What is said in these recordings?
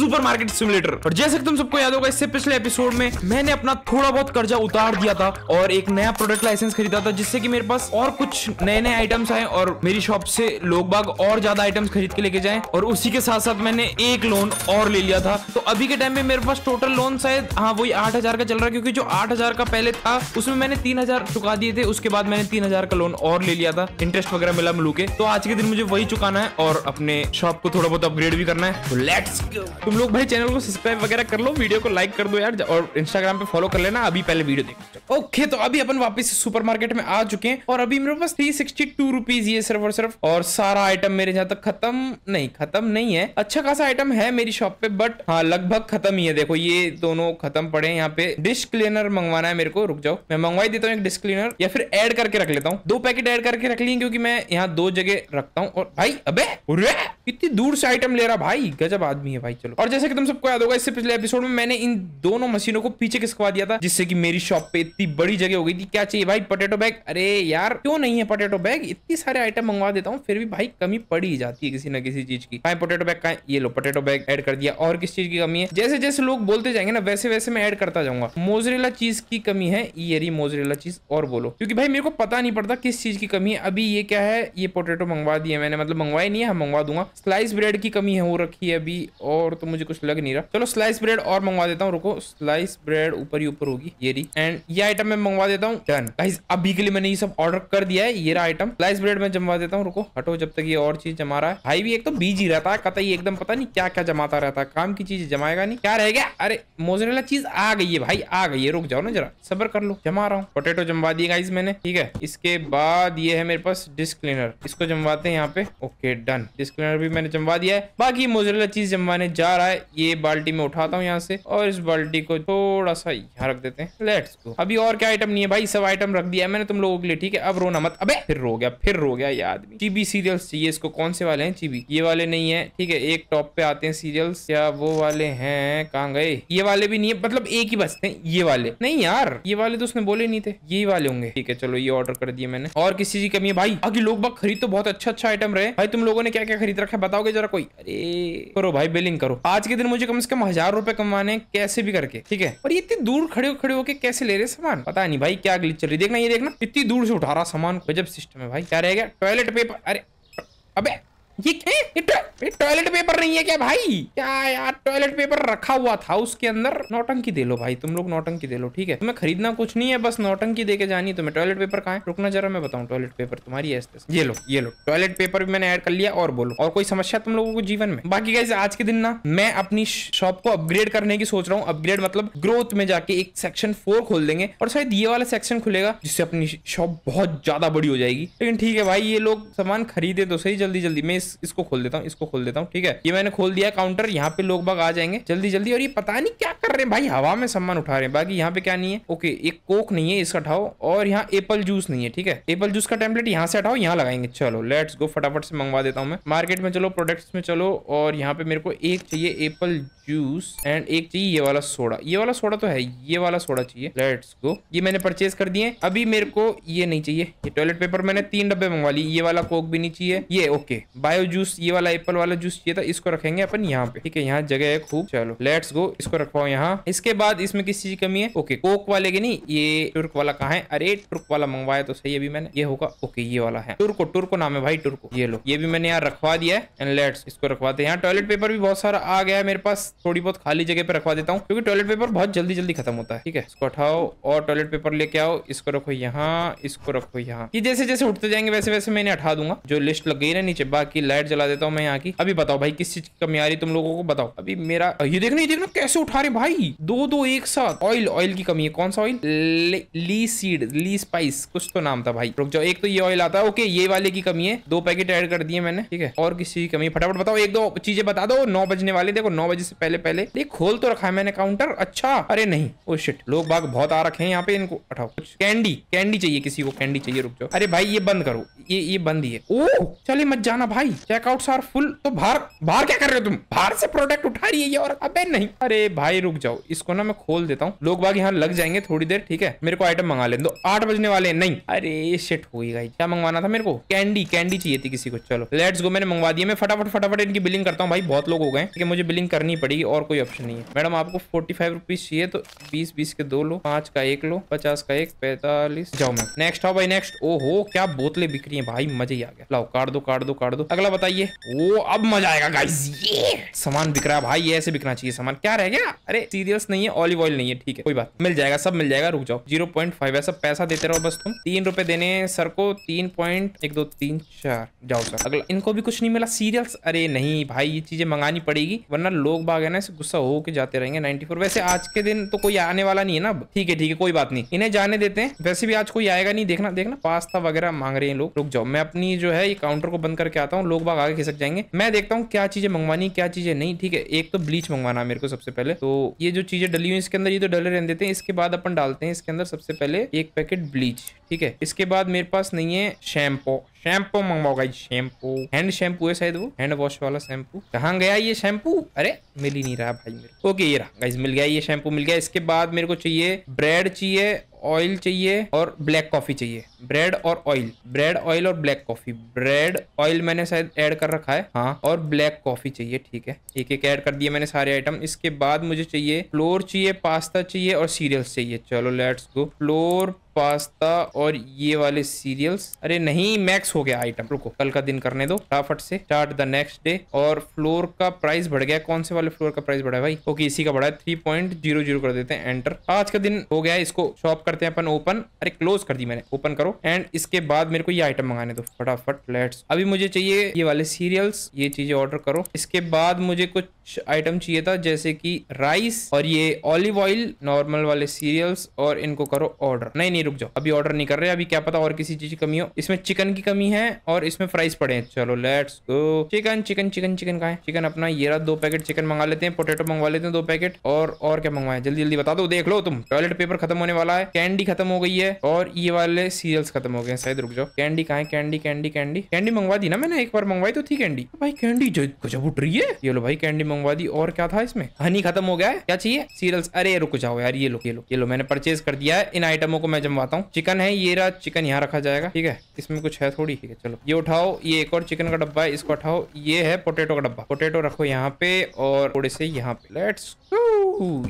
Super market simulator और जैसे तुम सबको याद होगा इससे पिछले एपिसोड में मैंने अपना थोड़ा बहुत कर्जा उतार दिया था और एक नया प्रोडक्ट लाइसेंस खरीदा था जिससे कि मेरे पास और कुछ नए नए आइटम्स आए और मेरी शॉप से लोग बाग और ज्यादा आइटम्स खरीद के लेके जाए और उसी के साथ साथ मैंने एक लोन और ले लिया था तो अभी के टाइम में मेरे पास टोटल लोन शायद हाँ वही आठ हजार का चल रहा है क्योंकि जो आठ हजार का पहले था उसमें मैंने तीन हजार चुका दिए थे उसके बाद मैंने तीन हजार का लोन और ले लिया था इंटरेस्ट वगैरह मिला मिलू के तो आज के दिन मुझे वही चुकाना है और अपने शॉप को थोड़ा बहुत अपग्रेड भी करना है तो लेट्स तुम लोग भाई चैनल को सब्सक्राइब वगैरह कर लो वीडियो को लाइक कर दो यार और इंस्टाग्राम पे फॉलो कर लेना अभी पहले वीडियो देखो ओके तो अभी अपन वापस सुपर मार्केट में आ चुके हैं और अभी मेरे पास थ्री सिक्सटी टू रुपीज ये सिर्फ और सिर्फ और सारा आइटम मेरे जहाँ तक खत्म नहीं खत्म नहीं है अच्छा खासा आइटम है मेरी शॉप पे बट हाँ लगभग खत्म ही है देखो ये दोनों खत्म पड़े यहाँ पे डिश क्लीनर मंगवाना है मेरे को रुक जाओ मैं मंगवाई देता हूँ एक डिश क्लीनर या फिर एड करके रख लेता हूँ दो पैकेट एड करके रख ली क्योंकि मैं यहाँ दो जगह रखता हूँ और भाई अब कितनी दूर से आइटम ले रहा भाई गजब आदमी है भाई चलो और जैसे कि तुम सबको याद होगा इससे पिछले एपिसोड में मैंने इन दोनों मशीनों को पीछे खिसकवा दिया था जिससे कि मेरी शॉप पे इतनी बड़ी जगह हो गई थी क्या चाहिए भाई पोटेटो बैग अरे यार क्यों नहीं है पोटेटो बैग इतनी सारे आइटम मंगवा देता हूँ फिर भी भाई कमी पड़ ही जाती है किसी न किसी चीज की भाई पोटेटो बैग का ये लो पोटेटो बैग एड कर दिया और किस चीज की कमी है जैसे जैसे लोग बोलते जाएंगे ना वैसे वैसे मैं एड करता जाऊंगा मोजरेला चीज की कमी है ये रही मोजरेला चीज और बोलो क्योंकि भाई मेरे को पता नहीं पड़ता किस चीज की कमी है अभी ये क्या है ये पोटेटो मंगवा दिए मैंने मतलब मंगवाए नहीं है हाँ, मंगवा दूंगा स्लाइस ब्रेड की कमी है वो रखी है अभी और तो मुझे कुछ लग नहीं रहा चलो स्लाइस ब्रेड और मंगवा देता हूँ रुको स्लाइस ब्रेड ऊपर ही ऊपर होगी ये रही एंड ये आइटम मैं मंगवा देता हूँ डन गाइस अभी के लिए मैंने ये सब ऑर्डर कर दिया है ये रहा आइटम स्लाइस ब्रेड में जमवा देता हूँ रुको हटो जब तक ये और चीज जमा रहा है भाई भी एक तो बीजी रहता है कतई एकदम पता नहीं क्या क्या जमाता रहता है काम की चीज जमाएगा नहीं क्या रह गया अरे मोजरेला चीज आ गई है भाई आ गई है रुक जाओ ना जरा सबर कर लो जमा रहा हूँ पोटेटो जमवा दिए गाइज मैंने ठीक है इसके बाद ये है मेरे पास डिस्क क्लीनर इसको जमवाते हैं यहाँ पे ओके डन डिस्क क्लीनर भी मैंने जमवा दिया है बाकी मोजरेला चीज जमवाने जा जा रहा है ये बाल्टी में उठाता हूँ यहाँ से और इस बाल्टी को थोड़ा सा यहाँ रख देते हैं लेट्स गो अभी और क्या आइटम नहीं है भाई सब आइटम रख दिया है मैंने तुम लोगों के लिए ठीक है अब रोना मत अबे फिर रो गया फिर रो गया ये आदमी टीबी सीरियल्स चाहिए इसको कौन से वाले हैं टीबी ये वाले नहीं है ठीक है एक टॉप पे आते हैं सीरियल्स क्या वो वाले हैं कहाँ गए ये वाले भी नहीं है मतलब एक ही बचते हैं ये वाले नहीं यार ये वाले तो उसने बोले नहीं थे ये वाले होंगे ठीक है चलो ये ऑर्डर कर दिए मैंने और किसी की कमी है भाई बाकी लोग बाग खरीद तो बहुत अच्छा अच्छा आइटम रहे भाई तुम लोगों ने क्या क्या खरीद रखा है बताओगे जरा कोई अरे करो भाई बिलिंग करो आज के दिन मुझे कम से कम हजार रुपए कमाने कैसे भी करके ठीक है और ये इतनी दूर खड़े खड़े होके कैसे ले रहे सामान पता नहीं भाई क्या गलत चल रही देखना ये देखना इतनी दूर से उठा रहा सामान गजब सिस्टम है भाई क्या रहेगा टॉयलेट पेपर अरे अबे ये ये टॉयलेट पेपर नहीं है क्या भाई क्या यार टॉयलेट पेपर रखा हुआ था उसके अंदर नौटंकी दे लो भाई तुम लोग नौटंकी दे लो ठीक है तुम्हें खरीदना कुछ नहीं है बस नौटंकी दे के जानी तुम्हें टॉयलेट पेपर कहा है रुकना जरा मैं बताऊँ टॉयलेट पेपर तुम्हारी ये लो ये लो टॉयलेट पेपर भी मैंने एड कर लिया और बोलो और कोई समस्या तुम लोगों को जीवन में बाकी कैसे आज के दिन ना मैं अपनी शॉप को अपग्रेड करने की सोच रहा हूँ अपग्रेड मतलब ग्रोथ में जाके एक सेक्शन फोर खोल देंगे और शायद ये वाला सेक्शन खुलेगा जिससे अपनी शॉप बहुत ज्यादा बड़ी हो जाएगी लेकिन ठीक है भाई ये लोग सामान खरीदे तो सही जल्दी जल्दी मैं इस इसको खोल देता हूँ इसको खोल देता हूँ ठीक है ये मैंने खोल दिया काउंटर यहाँ पे लोग बाग आ जाएंगे जल्दी जल्दी और ये पता नहीं क्या कर रहे हैं भाई हवा में सामान उठा रहे हैं बाकी यहाँ पे क्या नहीं है ओके एक कोक नहीं है इसका हटाओ और यहाँ एप्पल जूस नहीं है ठीक है एप्पल जूस का टेम्पलेट यहाँ से हटाओ यहाँ लगाएंगे चलो लेट्स गो फटाफट से मंगवा देता हूँ मैं मार्केट में चलो प्रोडक्ट्स में चलो और यहाँ पे मेरे को एक चाहिए एप्पल जूस एंड एक चाहिए ये वाला सोडा ये वाला सोडा तो है ये वाला सोडा चाहिए लेट्स गो ये मैंने परचेज कर दिए अभी मेरे को ये नहीं चाहिए ये टॉयलेट पेपर मैंने तीन डब्बे मंगवा लिए ये वाला कोक भी नहीं चाहिए ये ओके बायो बायो जूस ये वाला एप्पल वाला जूस ये था इसको रखेंगे अपन यहाँ पे ठीक है यहाँ जगह है खूब चलो लेट्स गो इसको रखवाओ यहाँ इसके बाद इसमें किस चीज की कमी है ओके कोक वाले की नहीं ये टुर्क वाला कहा है अरे टुर्क वाला मंगवाया तो सही अभी मैंने ये होगा ओके ये वाला है टुर्को टुर्को नाम है भाई टुर्को ये लो ये भी मैंने यहाँ रखवा दिया है एंड लेट्स इसको रखवाते हैं यहाँ टॉयलेट पेपर भी बहुत सारा आ गया है मेरे पास थोड़ी बहुत खाली जगह पे रखवा देता हूँ क्योंकि टॉयलेट पेपर बहुत जल्दी जल्दी खत्म होता है ठीक है इसको उठाओ और टॉयलेट पेपर लेके आओ इसको रखो यहाँ इसको रखो यहाँ ये जैसे जैसे उठते जाएंगे वैसे वैसे मैंने उठा दूंगा जो लिस्ट लग गई ना नीचे बाकी लाइट जला देता हूँ मैं यहाँ की अभी बताओ भाई किस चीज की कमी आ रही तुम लोगों को बताओ अभी मेरा ये देखना ये देखना कैसे उठा रहे भाई दो दो एक साथ ऑयल ऑयल की कमी है कौन सा ऑयल ली सीड ली स्पाइस कुछ तो नाम था भाई रुक जाओ एक तो ये ऑयल आता है ओके ये वाले की कमी है दो पैकेट एड कर दिए मैंने ठीक है और किसी की कमी फटाफट बताओ एक दो चीजें बता दो नौ बजने वाले देखो नौ बजे से पहले पहले देख खोल तो रखा है मैंने काउंटर अच्छा अरे नहीं ओ oh शिट लोग बाग बहुत आ रखे हैं यहाँ पे इनको उठाओ कुछ कैंडी कैंडी चाहिए किसी को कैंडी चाहिए रुक जाओ अरे भाई ये बंद करो ये ये बंद ही है ओ चले मत जाना भाई भाई चेकआउट आर फुल तो बाहर बाहर क्या कर रहे हो तुम बाहर से प्रोडक्ट उठा रही है ये और अबे नहीं अरे भाई रुक जाओ इसको ना मैं खोल देता हूँ लोग बाग यहाँ लग जाएंगे थोड़ी देर ठीक है मेरे को आइटम मंगा ले दो आठ बजने वाले हैं नहीं अरे शिट हो गई क्या मंगवाना था मेरे को कैंडी कैंडी चाहिए थी किसी को चलो लेट्स गो मैंने मंगवा दिया मैं फटाफट फटाफट इनकी बिलिंग करता हूँ भाई बहुत लोग हो गए ठीक है मुझे बिलिंग करनी पड़ेगी और कोई ऑप्शन नहीं है मैडम आपको फोर्टी फाइव रुपीज चाहिए तो बीस बीस के दो लो पांच का एक लो पचास का एक पैतालीस जाओ मैम नेक्स्ट आओ भाई नेक्स्ट हो क्या बोतलें बिक रही है भाई मजा ही आ गया लाओ काट दो काट दो काट दो अगर अगला बताइए वो अब मजा आएगा गाइस ये सामान बिक रहा है भाई ये ऐसे बिकना चाहिए सामान क्या रह गया अरे सीरियस नहीं है ऑलिव ऑयल नहीं है ठीक है कोई बात मिल जाएगा सब मिल जाएगा रुक जाओ जीरो पॉइंट फाइव ऐसा पैसा देते रहो बस तुम तीन रुपए देने सर को तीन पॉइंट एक दो तीन चार जाओ सर अगला इनको भी कुछ नहीं मिला सीरियल्स अरे नहीं भाई ये चीजें मंगानी पड़ेगी वरना लोग बाग है ना इसे गुस्सा हो के जाते रहेंगे नाइनटी फोर वैसे आज के दिन तो कोई आने वाला नहीं है ना ठीक है ठीक है कोई बात नहीं इन्हें जाने देते हैं वैसे भी आज कोई आएगा नहीं देखना देखना पास्ता वगैरह मांग रहे हैं लोग रुक जाओ मैं अपनी जो है ये काउंटर को बंद करके आता हूँ लोग बाग आगे खिसक जाएंगे मैं देखता हूँ क्या चीजें मंगवानी क्या चीजें नहीं ठीक है एक तो ब्लीच मंगवाना मेरे को सबसे पहले तो ये जो चीजें डली हुई इसके अंदर ये तो डले रहने देते हैं इसके बाद अपन डालते हैं इसके अंदर सबसे पहले एक पैकेट ब्लीच ठीक है इसके बाद मेरे पास नहीं है शैम्पू शैम्पू मंगवाओ गाइज शैम्पू हैंड शैम्पू है शायद वो हैंड वॉश वाला शैम्पू कहाँ गया ये शैम्पू अरे मिल ही नहीं रहा भाई मेरे ओके ये रहा गाइज मिल गया ये शैम्पू मिल गया इसके बाद मेरे को चाहिए ब्रेड चाहिए ऑयल चाहिए और ब्लैक कॉफी चाहिए ब्रेड और ऑयल ब्रेड ऑयल और ब्लैक कॉफी ब्रेड ऑयल मैंने शायद ऐड कर रखा है हाँ और ब्लैक कॉफी चाहिए ठीक है एक एक ऐड कर दिया मैंने सारे आइटम इसके बाद मुझे चाहिए फ्लोर चाहिए पास्ता चाहिए और सीरियल्स चाहिए चलो लेट्स गो फ्लोर पास्ता और ये वाले सीरियल्स अरे नहीं मैक्स हो गया आइटम रुको कल का दिन करने दो फटाफट से स्टार्ट द नेक्स्ट डे और फ्लोर का प्राइस बढ़ गया कौन से वाले फ्लोर का प्राइस बढ़ा है भाई ओके इसी का बढ़ा है थ्री पॉइंट जीरो जीरो कर देते हैं एंटर आज का दिन हो गया इसको शॉप करते हैं अपन ओपन अरे क्लोज कर दी मैंने ओपन करो एंड इसके बाद मेरे को ये आइटम मंगाने दो फटाफट लेट्स अभी मुझे चाहिए ये वाले सीरियल्स ये चीजें ऑर्डर करो इसके बाद मुझे कुछ आइटम चाहिए था जैसे कि राइस और ये ऑलिव ऑयल नॉर्मल वाले सीरियल्स और इनको करो ऑर्डर नहीं नहीं रुक जाओ अभी ऑर्डर नहीं कर रहे अभी क्या पता और किसी चीज की कमी हो इसमें चिकन की कमी है और इसमें फ्राइज पड़े हैं चलो let's go chicken chicken chicken chicken का है चिकन अपना ये रहा दो पैकेट चिकन मंगा लेते हैं पोटेटो मंगवा लेते हैं दो पैकेट और और क्या मंगवाए जल्दी जल्दी बता दो देख लो तुम टॉयलेट पेपर खत्म होने वाला है कैंडी खत्म हो गई है और ये वाले सीरियल्स खत्म हो गए शायद रुक जाओ कैंडी कहा है कैंडी कैंडी कैंडी कैंडी मंगवा दी ना मैंने एक बार मंगवाई तो थी कैंडी भाई कैंडी जब उठ रही है ये लो भाई कैंडी मंगवा दी और क्या था इसमें हनी खत्म हो गया है क्या चाहिए सीरियल्स अरे रुक जाओ यार ये लो ये लो ये लो मैंने परचेज कर दिया है इन आइटमों को मैं जमवाता हूँ चिकन है ये रहा चिकन यहाँ रखा जाएगा ठीक है इसमें कुछ है थोड़ी ठीक है चलो ये उठाओ ये एक और चिकन का डब्बा है इसको उठाओ ये है पोटेटो का डब्बा पोटेटो रखो यहाँ पे और थोड़े से यहाँ पे लेट्स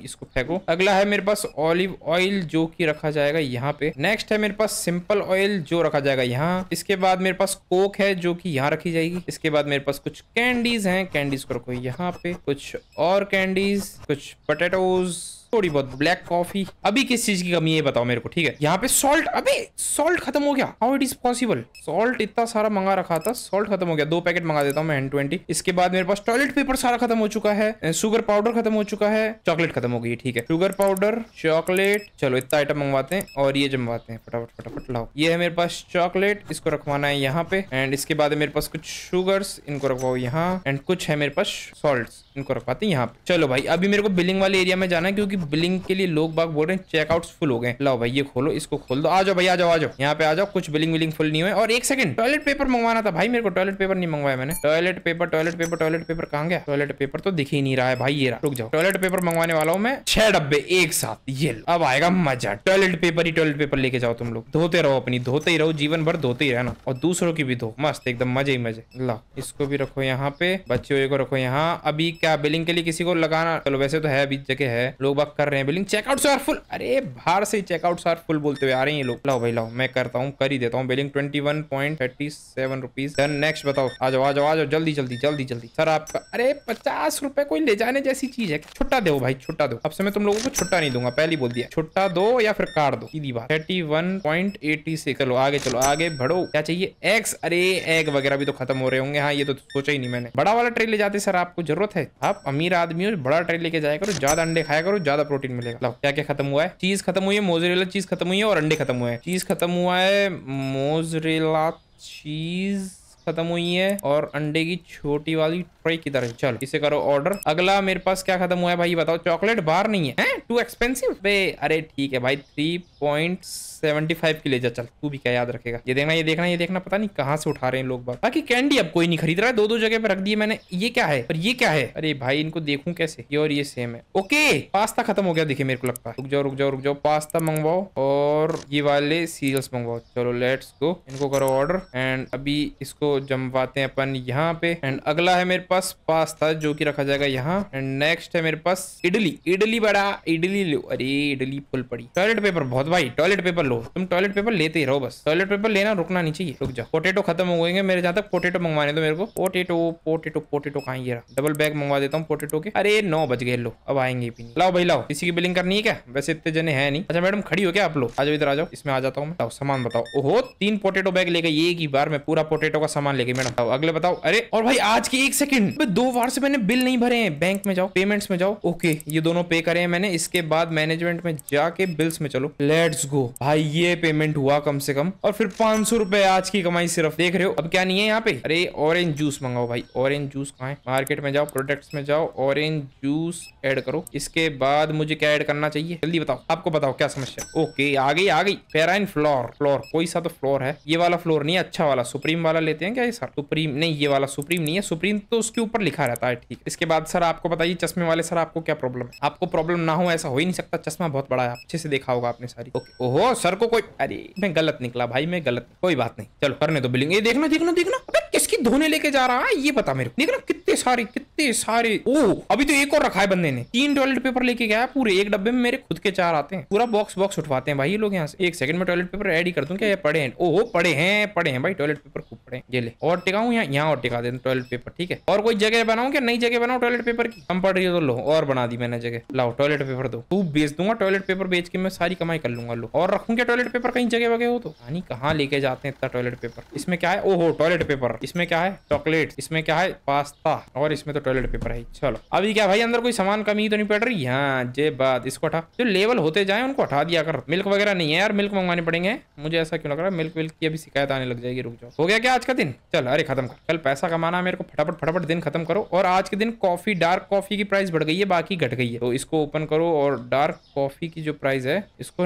इसको फेंको अगला है मेरे पास ऑलिव ऑयल जो की रखा जाएगा यहाँ पे नेक्स्ट है मेरे पास सिंपल ऑयल जो रखा जाएगा यहाँ इसके बाद मेरे पास कोक है जो की यहाँ रखी जाएगी इसके बाद मेरे पास कुछ कैंडीज है कैंडीज को रखो यहाँ पे कुछ और कैंडीज कुछ पोटेटोज थोड़ी बहुत ब्लैक कॉफी अभी किस चीज की कमी है बताओ मेरे को ठीक है यहाँ पे सॉल्ट अबे सॉल्ट खत्म हो गया how it is possible salt इतना सारा मंगा रखा था सॉल्ट खत्म हो गया दो पैकेट मंगा देता हूँ मैं एन ट्वेंटी इसके बाद मेरे पास टॉयलेट पेपर सारा खत्म हो चुका है शुगर पाउडर खत्म हो चुका है चॉकलेट खत्म हो गई ठीक है शुगर पाउडर चॉकलेट चलो इतना आइटम मंगवाते हैं और ये जमवाते हैं फटाफट फटाफट लाओ ये है मेरे पास चॉकलेट इसको रखवाना है यहाँ पे एंड इसके बाद मेरे पास कुछ शुगर इनको रखवाओ यहाँ एंड कुछ है मेरे पास सॉल्ट इनको रखवाते हैं यहाँ पे चलो भाई अभी मेरे को बिलिंग वाले एरिया में जाना है क्योंकि बिलिंग के लिए लोग बाग बोल रहे हैं चेकआउट फुल हो गए लाओ भाई ये खोलो इसको खोल दो आ जाओ भाई आ जाओ आ जाओ यहाँ पे आ जाओ कुछ बिलिंग विलिंग फुल नहीं हुए और एक सेकंड टॉयलेट पेपर मंगवाना था भाई मेरे को टॉयलेट पेपर नहीं मंगवाया मैंने toilet paper toilet paper toilet paper कहाँ गया टॉयलेट पेपर तो दिख ही नहीं रहा है भाई ये रुक जाओ टॉयलेट पेपर मंगवाने वाला हूँ मैं छह डब्बे एक साथ ये अब आएगा मजा टॉयलेट पेपर ही टॉयलेट पेपर लेके जाओ तुम लोग धोते रहो अपनी धोते ही रहो जीवन भर धोते ही रहना और दूसरों की भी धो मस्त एकदम मजे ही मजे ला इसको भी रखो यहाँ पे बच्चे को रखो यहाँ अभी क्या बिलिंग के लिए किसी को लगाना चलो वैसे तो है अभी जगह है लोग बाग वर्क कर रहे हैं बिलिंग चेकआउट आर फुल अरे बाहर से चेकआउट चेकआउट्स आर फुल बोलते हुए आ रहे हैं ये लोग लाओ भाई लाओ मैं करता हूँ कर ही देता हूँ billing twenty one point thirty seven rupees then next बताओ आ जाओ आ जाओ आ जाओ जल्दी जल्दी जल्दी जल्दी सर आपका अरे पचास रुपए कोई ले जाने जैसी चीज है छुट्टा दो भाई छुट्टा दो अब से मैं तुम लोगों को छुट्टा नहीं दूंगा पहली बोल दिया छुट्टा दो या फिर कार दो सीधी बात थर्टी वन पॉइंट एटी से चलो आगे चलो आगे बढ़ो क्या चाहिए एक्स अरे एग वगैरह भी तो खत्म हो रहे होंगे हाँ ये तो सोचा ही नहीं मैंने बड़ा वाला ट्रेन ले जाते सर आपको जरूरत है आप अमीर आदमी हो बड़ा ट्रेन लेके जाया करो ज्यादा अंडे खाया करो ज्यादा ज्यादा प्रोटीन मिलेगा लाओ क्या क्या खत्म हुआ है चीज खत्म हुई है मोजरेला चीज खत्म हुई है और अंडे खत्म हुए हैं चीज खत्म हुआ है मोजरेला चीज खत्म हुई है और अंडे की छोटी वाली ट्रे की तरह चलो इसे करो ऑर्डर अगला मेरे पास क्या खत्म हुआ है भाई बताओ चॉकलेट बार नहीं है टू एक्सपेंसिव अरे ठीक है भाई थ्री पॉइंट सेवेंटी फाइव की ले जा चल तू भी क्या याद रखेगा ये देखना ये देखना ये देखना पता नहीं कहाँ से उठा रहे हैं लोग बाकी कैंडी अब कोई नहीं खरीद रहा है दो दो जगह पे रख दिए मैंने ये क्या है पर ये क्या है अरे भाई इनको देखू कैसे ये और ये सेम है ओके पास्ता खत्म हो गया देखिए मेरे को लगता है रुक जाओ रुक जाओ रुक जाओ पास्ता मंगवाओ और ये वाले सीरियल्स मंगवाओ चलो लेट्स गो इनको करो ऑर्डर एंड अभी इसको जमवाते हैं अपन यहाँ पे एंड अगला है मेरे पास पास्ता जो की रखा जाएगा यहाँ एंड नेक्स्ट है मेरे पास इडली इडली बड़ा इडली लो अरे इडली फुल पड़ी टॉयलेट पेपर बहुत भाई टॉयलेट पेपर लो तुम टॉयलेट पेपर लेते ही रहो बस टॉयलेट पेपर लेना रुकना नहीं चाहिए रुक जाओ पोटेटो खत्म हो गएंगे मेरे जहाँ तक पोटेटो मंगवाने दो मेरे को पोटेटो पोटेटो पोटेटो कहाँ ये डबल बैग मंगवा देता हूँ पोटेटो के अरे नौ बज गए लो अब आएंगे लाओ भाई लाओ किसी की बिलिंग करनी है क्या वैसे इतने जने हैं नहीं अच्छा मैडम खड़ी हो क्या आप लोग आज इधर आ जाओ इसमें आ जाता हूँ मैं सामान बताओ ओहो तीन पोटेटो बैग लेके एक ही बार में पूरा पोटेटो का सामान लेके मैडम अगले बताओ अरे और भाई आज की एक सेकंड दो बार से मैंने बिल नहीं भरे हैं बैंक में जाओ पेमेंट्स में जाओ ओके ये दोनों पे करे हैं मैंने इसके बाद मैनेजमेंट में जाके बिल्स में चलो ले लेट्स गो भाई ये पेमेंट हुआ कम से कम और फिर पांच सौ रुपए आज की कमाई सिर्फ देख रहे हो अब क्या नहीं है यहाँ पे अरे ऑरेंज जूस मंगाओ भाई ऑरेंज जूस कहा है मार्केट में जाओ प्रोडक्ट्स में जाओ ऑरेंज जूस ऐड करो इसके बाद मुझे क्या ऐड करना चाहिए जल्दी बताओ आपको बताओ क्या समस्या ओके आ गई आ गई पेराइन फ्लोर फ्लोर कोई सा तो फ्लोर है ये वाला फ्लोर नहीं है अच्छा वाला सुप्रीम वाला लेते हैं क्या ये सर सुप्रीम नहीं ये वाला सुप्रीम नहीं है सुप्रीम तो उसके ऊपर लिखा रहता है ठीक इसके बाद सर आपको बताइए चश्मे वाले सर आपको क्या प्रॉब्लम है आपको प्रॉब्लम ना हो ऐसा हो ही नहीं सकता चश्मा बहुत बड़ा है अच्छे से देखा होगा आपने सारी हमारी ओके ओहो सर को कोई अरे मैं गलत निकला भाई मैं गलत कोई बात नहीं चलो करने तो बिल्डिंग ये देखना देखना देखना अबे किसकी धोने लेके जा रहा है ये बता मेरे को देखना कितने सारे कितने सारे ओ अभी तो एक और रखा है बंदे ने तीन टॉयलेट पेपर लेके गया पूरे एक डब्बे में मेरे खुद के चार आते हैं पूरा बॉक्स बॉक्स उठवाते हैं भाई ये लोग यहाँ से एक सेकंड में टॉयलेट पेपर एड ही कर दूं क्या पड़े हैं ओहो पड़े हैं पड़े हैं भाई टॉयलेट पेपर खूब पड़े ये ले और टिकाऊ यहाँ यहाँ और टिका देना टॉयलेट पेपर ठीक है और कोई जगह बनाऊ क्या नई जगह बनाओ टॉयलेट पेपर की हम पड़ रही है तो लो और बना दी मैंने जगह लाओ टॉयलेट पेपर दो खूब बेच दूंगा टॉयलेट पेपर बेच के मैं सारी कमाई कर लूँ लूंगा लो और रखूंगे टॉयलेट पेपर कहीं जगह वगैरह हो तो पानी कहाँ लेके जाते हैं इतना टॉयलेट पेपर इसमें क्या है ओहो टॉयलेट पेपर इसमें क्या है चॉकलेट इसमें क्या है पास्ता और इसमें तो टॉयलेट पेपर है चलो अभी क्या भाई अंदर कोई सामान कमी तो नहीं पड़ रही हाँ जे बात इसको हटा जो लेवल होते जाए उनको हटा दिया कर मिल्क वगैरह नहीं है यार मिल्क मंगवाने पड़ेंगे मुझे ऐसा क्यों लग रहा है मिल्क विल्क की अभी शिकायत आने लग जाएगी रुक जाओ हो गया क्या आज का दिन चल अरे खत्म कर कल पैसा कमाना मेरे को फटाफट फटाफट दिन खत्म करो और आज के दिन कॉफी डार्क कॉफी की प्राइस बढ़ गई है बाकी घट गई है तो इसको ओपन करो और डार्क कॉफी की जो प्राइस है इसको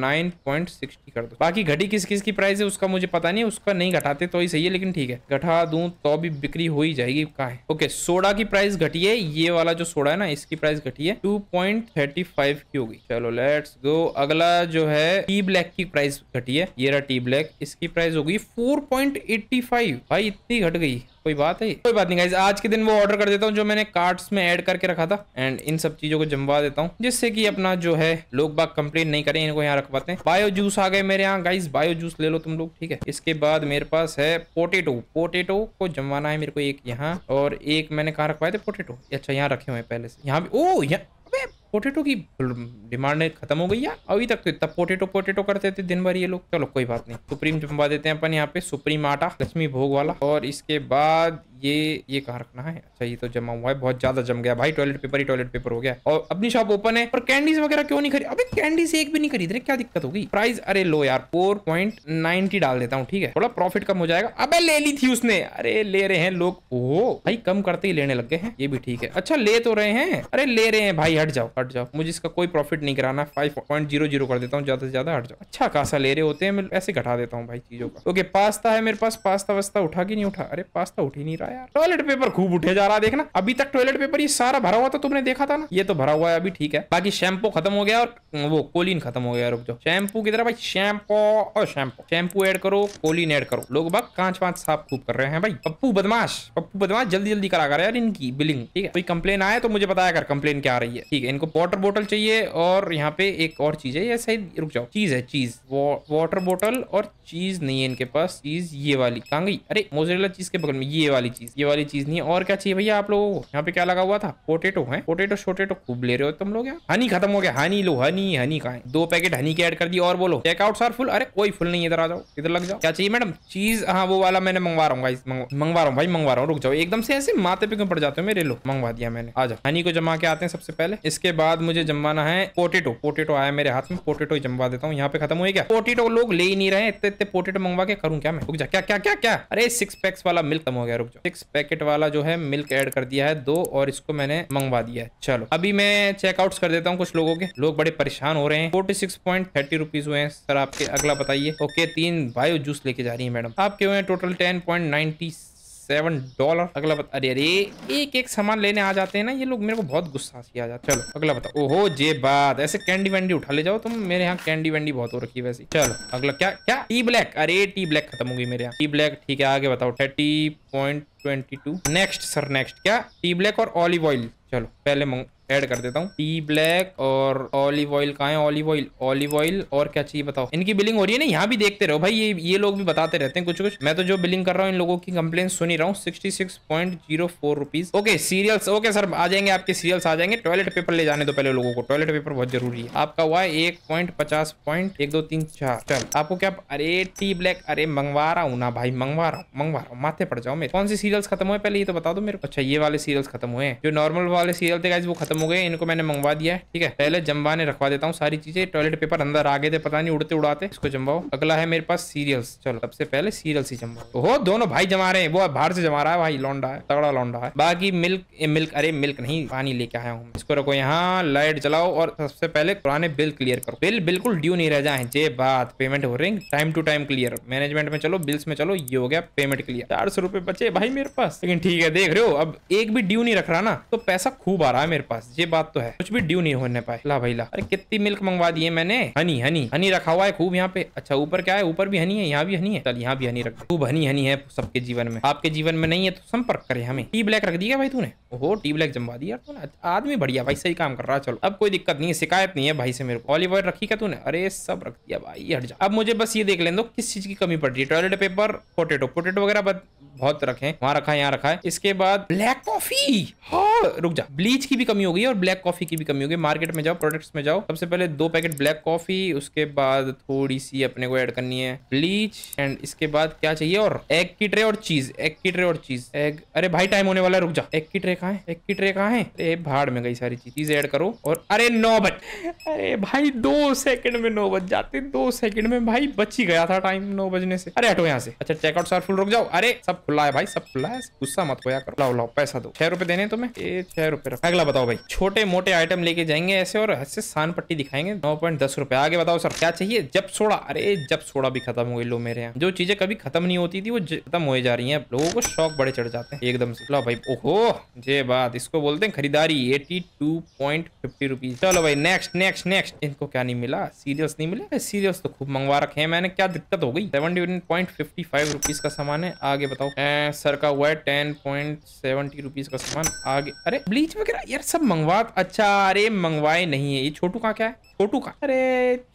नाइन पॉइंट सिक्सटी कर दो बाकी घटी किस किस की प्राइस है उसका मुझे पता नहीं उसका नहीं घटाते तो ही सही है लेकिन ठीक है घटा दूं तो भी बिक्री हो ही जाएगी कहा है ओके सोडा की प्राइस घटी है ये वाला जो सोडा है ना इसकी प्राइस घटी है टू पॉइंट थर्टी फाइव की होगी चलो लेट्स गो अगला जो है टी ब्लैक की प्राइस घटी है ये रहा टी ब्लैक इसकी प्राइस होगी फोर पॉइंट एट्टी फाइव भाई इतनी घट गई कोई बात है कोई बात नहीं गाइज आज के दिन वो ऑर्डर कर देता हूँ जो मैंने कार्ड्स में ऐड करके रखा था एंड इन सब चीजों को जमवा देता हूँ जिससे कि अपना जो है लोग बाग कंप्लेन नहीं करें इनको यहाँ रख पाते हैं बायो जूस आ गए मेरे यहाँ गाइज बायो जूस ले लो तुम लोग ठीक है इसके बाद मेरे पास है पोटेटो पोटेटो को जमवाना है मेरे को एक यहाँ और एक मैंने कहा रखवाए थे पोटेटो अच्छा यहाँ रखे हुए पहले से यहाँ भी ओ यहाँ पोटेटो की डिमांड ख़त्म हो गई है अभी तक तो इतना पोटेटो पोटेटो करते थे दिन भर ये लोग चलो कोई बात नहीं सुप्रीम जमवा देते हैं अपन यहाँ पे सुप्रीम आटा लक्ष्मी भोग वाला और इसके बाद ये ये कहा रखना है अच्छा ये तो जमा हुआ है बहुत ज्यादा जम गया भाई टॉयलेट पेपर ही टॉयलेट पेपर हो गया और अपनी शॉप ओपन है और कैंडीज वगैरह क्यों नहीं खरीद अभी कैंडीज एक भी नहीं खरीद रहे क्या दिक्कत होगी प्राइस अरे लो यार फोर पॉइंट नाइनटी डाल देता हूँ ठीक है थोड़ा प्रॉफिट कम हो जाएगा अब ले ली थी उसने अरे ले रहे हैं लोग ओ भाई कम करते ही लेने लग गए हैं ये भी ठीक है अच्छा ले तो रहे हैं अरे ले रहे हैं भाई हट जाओ हट जाओ मुझे इसका कोई प्रॉफिट नहीं कराना फाइव पॉइंट जीरो जीरो कर देता हूँ ज्यादा से ज्यादा हट जाओ अच्छा खासा ले रहे होते हैं मैं ऐसे घटा देता हूँ भाई चीजों का ओके पास्ता है मेरे पास पास्ता वास्ता उठा के नहीं उठा अरे पास्ता उठ ही नहीं रहा है यार टॉयलेट पेपर खूब उठे जा रहा है देखना अभी तक टॉयलेट पेपर ये सारा भरा हुआ था तो तुमने देखा था ना ये तो भरा हुआ है अभी ठीक है बाकी शैम्पू खत्म हो गया और हम्म, वो कोलिन खत्म हो गया रुक जाओ शैम्पू की तरह भाई शैम्पू और शैम्पू शैम्पू एड करो कोलिन एड करो लोग बाग कांच वाँच साफ खूब कर रहे हैं भाई पप्पू बदमाश पप्पू बदमाश जल्दी जल्दी करा कर यार इनकी बिलिंग ठीक है कोई कंप्लेन आए तो मुझे बताया कर कंप्लेन क्या आ रही है ठीक है इनको वॉटर बोटल चाहिए और यहाँ पे एक और चीज है ये सही रुक जाओ चीज है चीज वॉटर बोटल और चीज नहीं है इनके पास चीज ये वाली कांगी अरे मोजरेला चीज के बगल में ये वाली चीज ये वाली चीज नहीं और क्या चाहिए भैया आप लोगों को यहाँ पे क्या लगा हुआ था पोटेटो है पोटेटो शोटेटो खूब ले रहे हो तुम लोग यहाँ हनी खत्म हो गया हनी लो हनी हनी का दो पैकेट हनी के एड कर दी और बोलो चेकआउट सर फुल अरे कोई फुल नहीं इधर आ जाओ इधर लग जाओ क्या चाहिए मैडम चीज हाँ वो वाला मैंने मंगवा रहा हूँ मंगवा रहा हूँ भाई मंगवा रहा हूँ रुक जाओ एकदम से ऐसे माथे पे क्यों पड़ जाते हो मेरे लोग मंगवा दिया मैंने आ जाओ हनी को जमा के आते हैं सबसे पहले इसके बाद मुझे जमाना है पोटेटो पोटेटो आया मेरे हाथ में पोटेटो ही जमवा देता हूँ यहाँ पे खत्म हो गया पोटेटो लोग ले ही नहीं रहे इतने इतने पोटेटो मंगवा के करूँ क्या मैं रुक जा क्या क्या क्या क्या अरे सिक्स पैक्स वाला मिल्क कम हो गया रुक जाओ सिक्स पैकेट वाला जो है मिल्क ऐड कर दिया है दो और इसको मैंने मंगवा दिया है चलो अभी मैं चेकआउट कर देता हूँ कुछ लोगों के लोग बड़े परेशान हो रहे हैं forty six point thirty rupees हुए हैं सर आपके अगला बताइए ओके तीन बायो जूस लेके जा रही है मैडम आपके हुए total ten point ninety seven dollar अगला बता अरे अरे एक एक सामान लेने आ जाते हैं ना ये लोग मेरे को बहुत गुस्सा किया जाता चलो अगला बताओ ओहो जे बात ऐसे कैंडी वैंडी उठा ले जाओ तुम मेरे यहाँ कैंडी वैंडी बहुत हो रखी है चलो अगला क्या क्या टी ब्लैक अरे टी ब्लैक खत्म होगी मेरे यहाँ टी ब्लैक ठीक है आगे बताओ thirty point twenty two next sir next क्या टी ब्लैक और ऑलिव ऑयल चलो पहले मंग ऐड कर देता हूँ टी ब्लैक और ऑलिव ऑयल कहा है ऑलिव ऑयल ऑलिव ऑयल और क्या चाहिए बताओ इनकी बिलिंग हो रही है ना यहाँ भी देखते रहो भाई ये ये लोग भी बताते रहते हैं कुछ कुछ मैं तो जो बिलिंग कर रहा हूँ इन लोगों की कंप्लेन सुनी रहा हूँ sixty six point zero four rupees okay cereals okay sir आ जाएंगे आपके सीरियल्स आ जाएंगे टॉयलेट पेपर ले जाने दो पहले लोगों को टॉयलेट पेपर बहुत जरूरी है आपका हुआ है एक पॉइंट पचास पॉइंट एक दो तीन चार चल आपको क्या अरे टी ब्लैक अरे मंगवा रहा हूँ ना भाई मंगवा रहा हूँ मंगवा रहा हूँ माथे पड़ जाओ मेरे कौन से सीरियल्स खत्म हुए पहले ये तो बता दो मेरे को अच्छा ये वाले सीरियल्स खत्म हुए जो नॉर्मल वाले सीरियल थे वो खत्म हो गए इनको मैंने मंगवा दिया है ठीक है पहले जमवाने रखवा देता हूँ सारी चीजें टॉयलेट पेपर अंदर आ गए थे पता नहीं उड़ते उड़ाते इसको जमवाओ अगला है मेरे पास सीरियल्स चलो सबसे पहले सीरियल्स ही जमवाओ तो हो दोनों भाई जमा रहे हैं वो बाहर से जमा रहा है भाई लौंडा है तगड़ा लौंडा है बाकी मिल्क मिल्क अरे मिल्क नहीं पानी लेके आया हूँ इसको रखो यहाँ लाइट चलाओ और सबसे पहले पुराने बिल क्लियर करो बिल बिल्कुल ड्यू नहीं रह जाए जे बात पेमेंट हो रही time to time clear management में चलो बिल्स में चलो ये हो गया पेमेंट क्लियर चार सौ रुपए बचे भाई मेरे पास लेकिन ठीक है देख रहे हो अब एक भी ड्यू नहीं रख रहा ना तो पैसा खूब आ रहा है मेरे पास ये बात तो है कुछ भी ड्यू नहीं होने पाए ला भाई ला अरे कितनी मिल्क मंगवा दी है मैंने हनी हनी हनी रखा हुआ है खूब यहाँ पे अच्छा ऊपर क्या है ऊपर भी हनी है यहाँ भी हनी है चल यहाँ भी हनी रखा खूब हनी हनी है सबके जीवन में आपके जीवन में नहीं है तो संपर्क करे हमें टी ब्लैक रख दिया भाई तूने ओहो टी ब्लैक जमवा दिया अच्छा, आदमी बढ़िया भाई सही काम कर रहा चलो अब कोई दिक्कत नहीं है शिकायत नहीं है भाई से मेरे को ऑलिव ऑयल रखी क्या तूने अरे सब रख दिया भाई हट जा अब मुझे बस ये देख ले दो किस चीज की कमी पड़ रही है टॉयलेट पेपर पोटेटो पोटेटो वगैरह बहुत रखे हैं वहां रखा है यहाँ रखा है इसके बाद ब्लैक कॉफी हाँ रुक जा ब्लीच की भी कमी हो गई और ब्लैक कॉफी की भी कमी हो गई मार्केट में जाओ प्रोडक्ट्स में जाओ सबसे पहले दो पैकेट ब्लैक कॉफी उसके बाद थोड़ी सी अपने को ऐड करनी है ब्लीच एंड इसके बाद क्या चाहिए और एग की ट्रे और चीज एग की ट्रे और चीज एग अरे भाई टाइम होने वाला है रुक जा एग की ट्रे कहा है एग की ट्रे कहा है अरे भाड़ में गई सारी चीज ऐड करो और अरे नौ बज अरे भाई दो सेकंड में नौ बज जाते दो सेकंड में भाई बच ही गया था टाइम नौ बजने से अरे हटो यहाँ से अच्छा चेकआउट सार फुल रुक जाओ अरे सब खुला है भाई सब खुला है गुस्सा मत होया करो लाओ लाओ पैसा दो छह रुपए देने तुम्हें ये छह रुपए अगला बताओ भाई छोटे मोटे आइटम लेके जाएंगे ऐसे और ऐसे सान पट्टी दिखाएंगे नौ पॉइंट दस रुपए आगे बताओ सर क्या चाहिए जब सोडा अरे जब सोडा भी खत्म हो गई लो मेरे यहाँ जो चीजें कभी खत्म नहीं होती थी वो खत्म हो जा रही है लोगों को शौक बड़े चढ़ जाते हैं एकदम से लाओ भाई ओहो ये बात इसको बोलते हैं खरीदारी eighty two point fifty rupees चलो भाई नेक्स्ट नेक्स्ट नेक्स्ट इनको क्या नहीं मिला सीरियस नहीं मिले सीरियस तो खूब मंगवा रखे हैं मैंने क्या दिक्कत हो गई seven point fifty five rupees का सामान है आगे बताओ सर का हुआ है टेन पॉइंट सेवेंटी रुपीज का सामान आगे अरे ब्लीच वगैरह यार सब मंगवा अच्छा अरे मंगवाए नहीं है ये छोटू का क्या है छोटू का अरे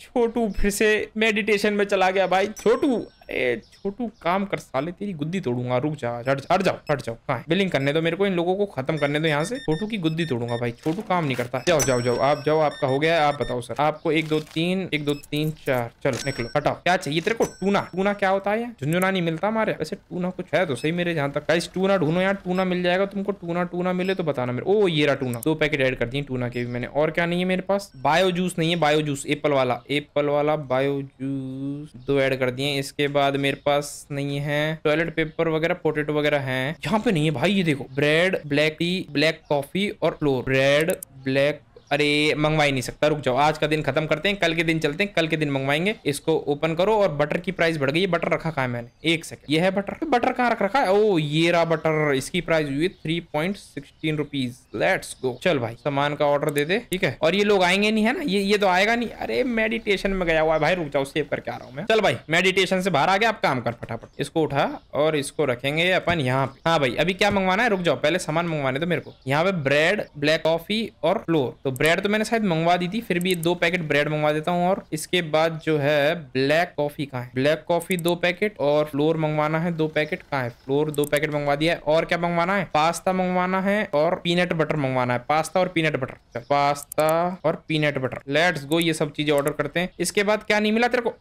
छोटू फिर से मेडिटेशन में चला गया भाई छोटू अरे छोटू काम कर साले तेरी गुद्दी तोड़ूंगा रुक जा हट हट जाओ हट जाओ कहा बिलिंग करने दो मेरे को इन लोगों को खत्म करने दो यहाँ से छोटू की गुद्दी तोड़ूंगा भाई छोटू काम नहीं करता जाओ जाओ जाओ आप जाओ आपका हो गया है आप बताओ सर आपको एक दो तीन एक दो तीन चार चलो निकलो हटाओ क्या चाहिए तेरे को टूना टूना क्या होता है झुंझुना नहीं मिलता हमारे वैसे टूना कुछ है तो सही मेरे जहाँ तक कैसे टूना ढूंढो यार टूना मिल जाएगा तुमको टूना टूना मिले तो बताना मेरे ओ ये टूना दो पैकेट एड कर दिए टूना के भी मैंने और क्या नहीं है मेरे पास बायो जूस नहीं है बायो जूस एप्पल वाला एप्पल वाला बायो जूस दो एड कर दिए इसके बाद मेरे पास नहीं है टॉयलेट पेपर वगैरह पोटेटो वगैरह है यहाँ पे नहीं है भाई ये देखो bread black tea black coffee और फ्लोर ब्रेड ब्लैक अरे मंगवा ही नहीं सकता रुक जाओ आज का दिन खत्म करते हैं कल के दिन चलते हैं कल के दिन मंगवाएंगे इसको ओपन करो और बटर की प्राइस बढ़ गई बटर रखा कहा है मैंने एक सेकंड ये है बटर बटर कहाँ रख रखा है ओ ये रहा बटर इसकी प्राइस हुई three point sixteen rupees let's go चल भाई सामान का ऑर्डर दे दे ठीक है और ये लोग आएंगे नहीं है ना ये ये तो आएगा नहीं अरे मेडिटेशन में गया हुआ है भाई रुक जाओ सेव करके आ रहा हूँ मैं चल भाई मेडिटेशन से बाहर आ गया आप काम कर फटाफट इसको उठा और इसको रखेंगे अपन यहाँ पे हाँ भाई अभी क्या मंगवाना है रुक जाओ पहले सामान मंगवाने दो मेरे को यहाँ पे ब्रेड ब्लैक कॉफी और फ्लोर तो ब्रेड तो मैंने शायद मंगवा दी थी फिर भी दो पैकेट ब्रेड मंगवा देता हूँ और इसके बाद जो है ब्लैक कॉफी कहाँ है ब्लैक कॉफी दो पैकेट और फ्लोर मंगवाना है दो पैकेट कहाँ है फ्लोर दो पैकेट मंगवा दिया है और क्या मंगवाना है पास्ता मंगवाना है और पीनट बटर मंगवाना है पास्ता और पीनट बटर पास्ता और पीनट बटर लेट्स गो ये सब चीजें ऑर्डर करते हैं इसके बाद क्या नहीं मिला तेरे को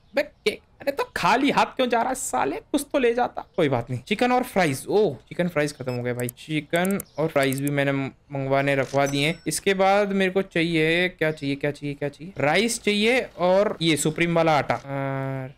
अरे तो खाली हाथ क्यों जा रहा है साले कुछ तो ले जाता कोई बात नहीं चिकन और फ्राइज ओ चिकन फ्राइज खत्म हो गया भाई चिकन और फ्राइज भी मैंने मंगवाने रखवा दिए इसके बाद मेरे को चाहिए क्या चाहिए क्या चाहिए क्या चाहिए राइस चाहिए और ये सुप्रीम वाला आटा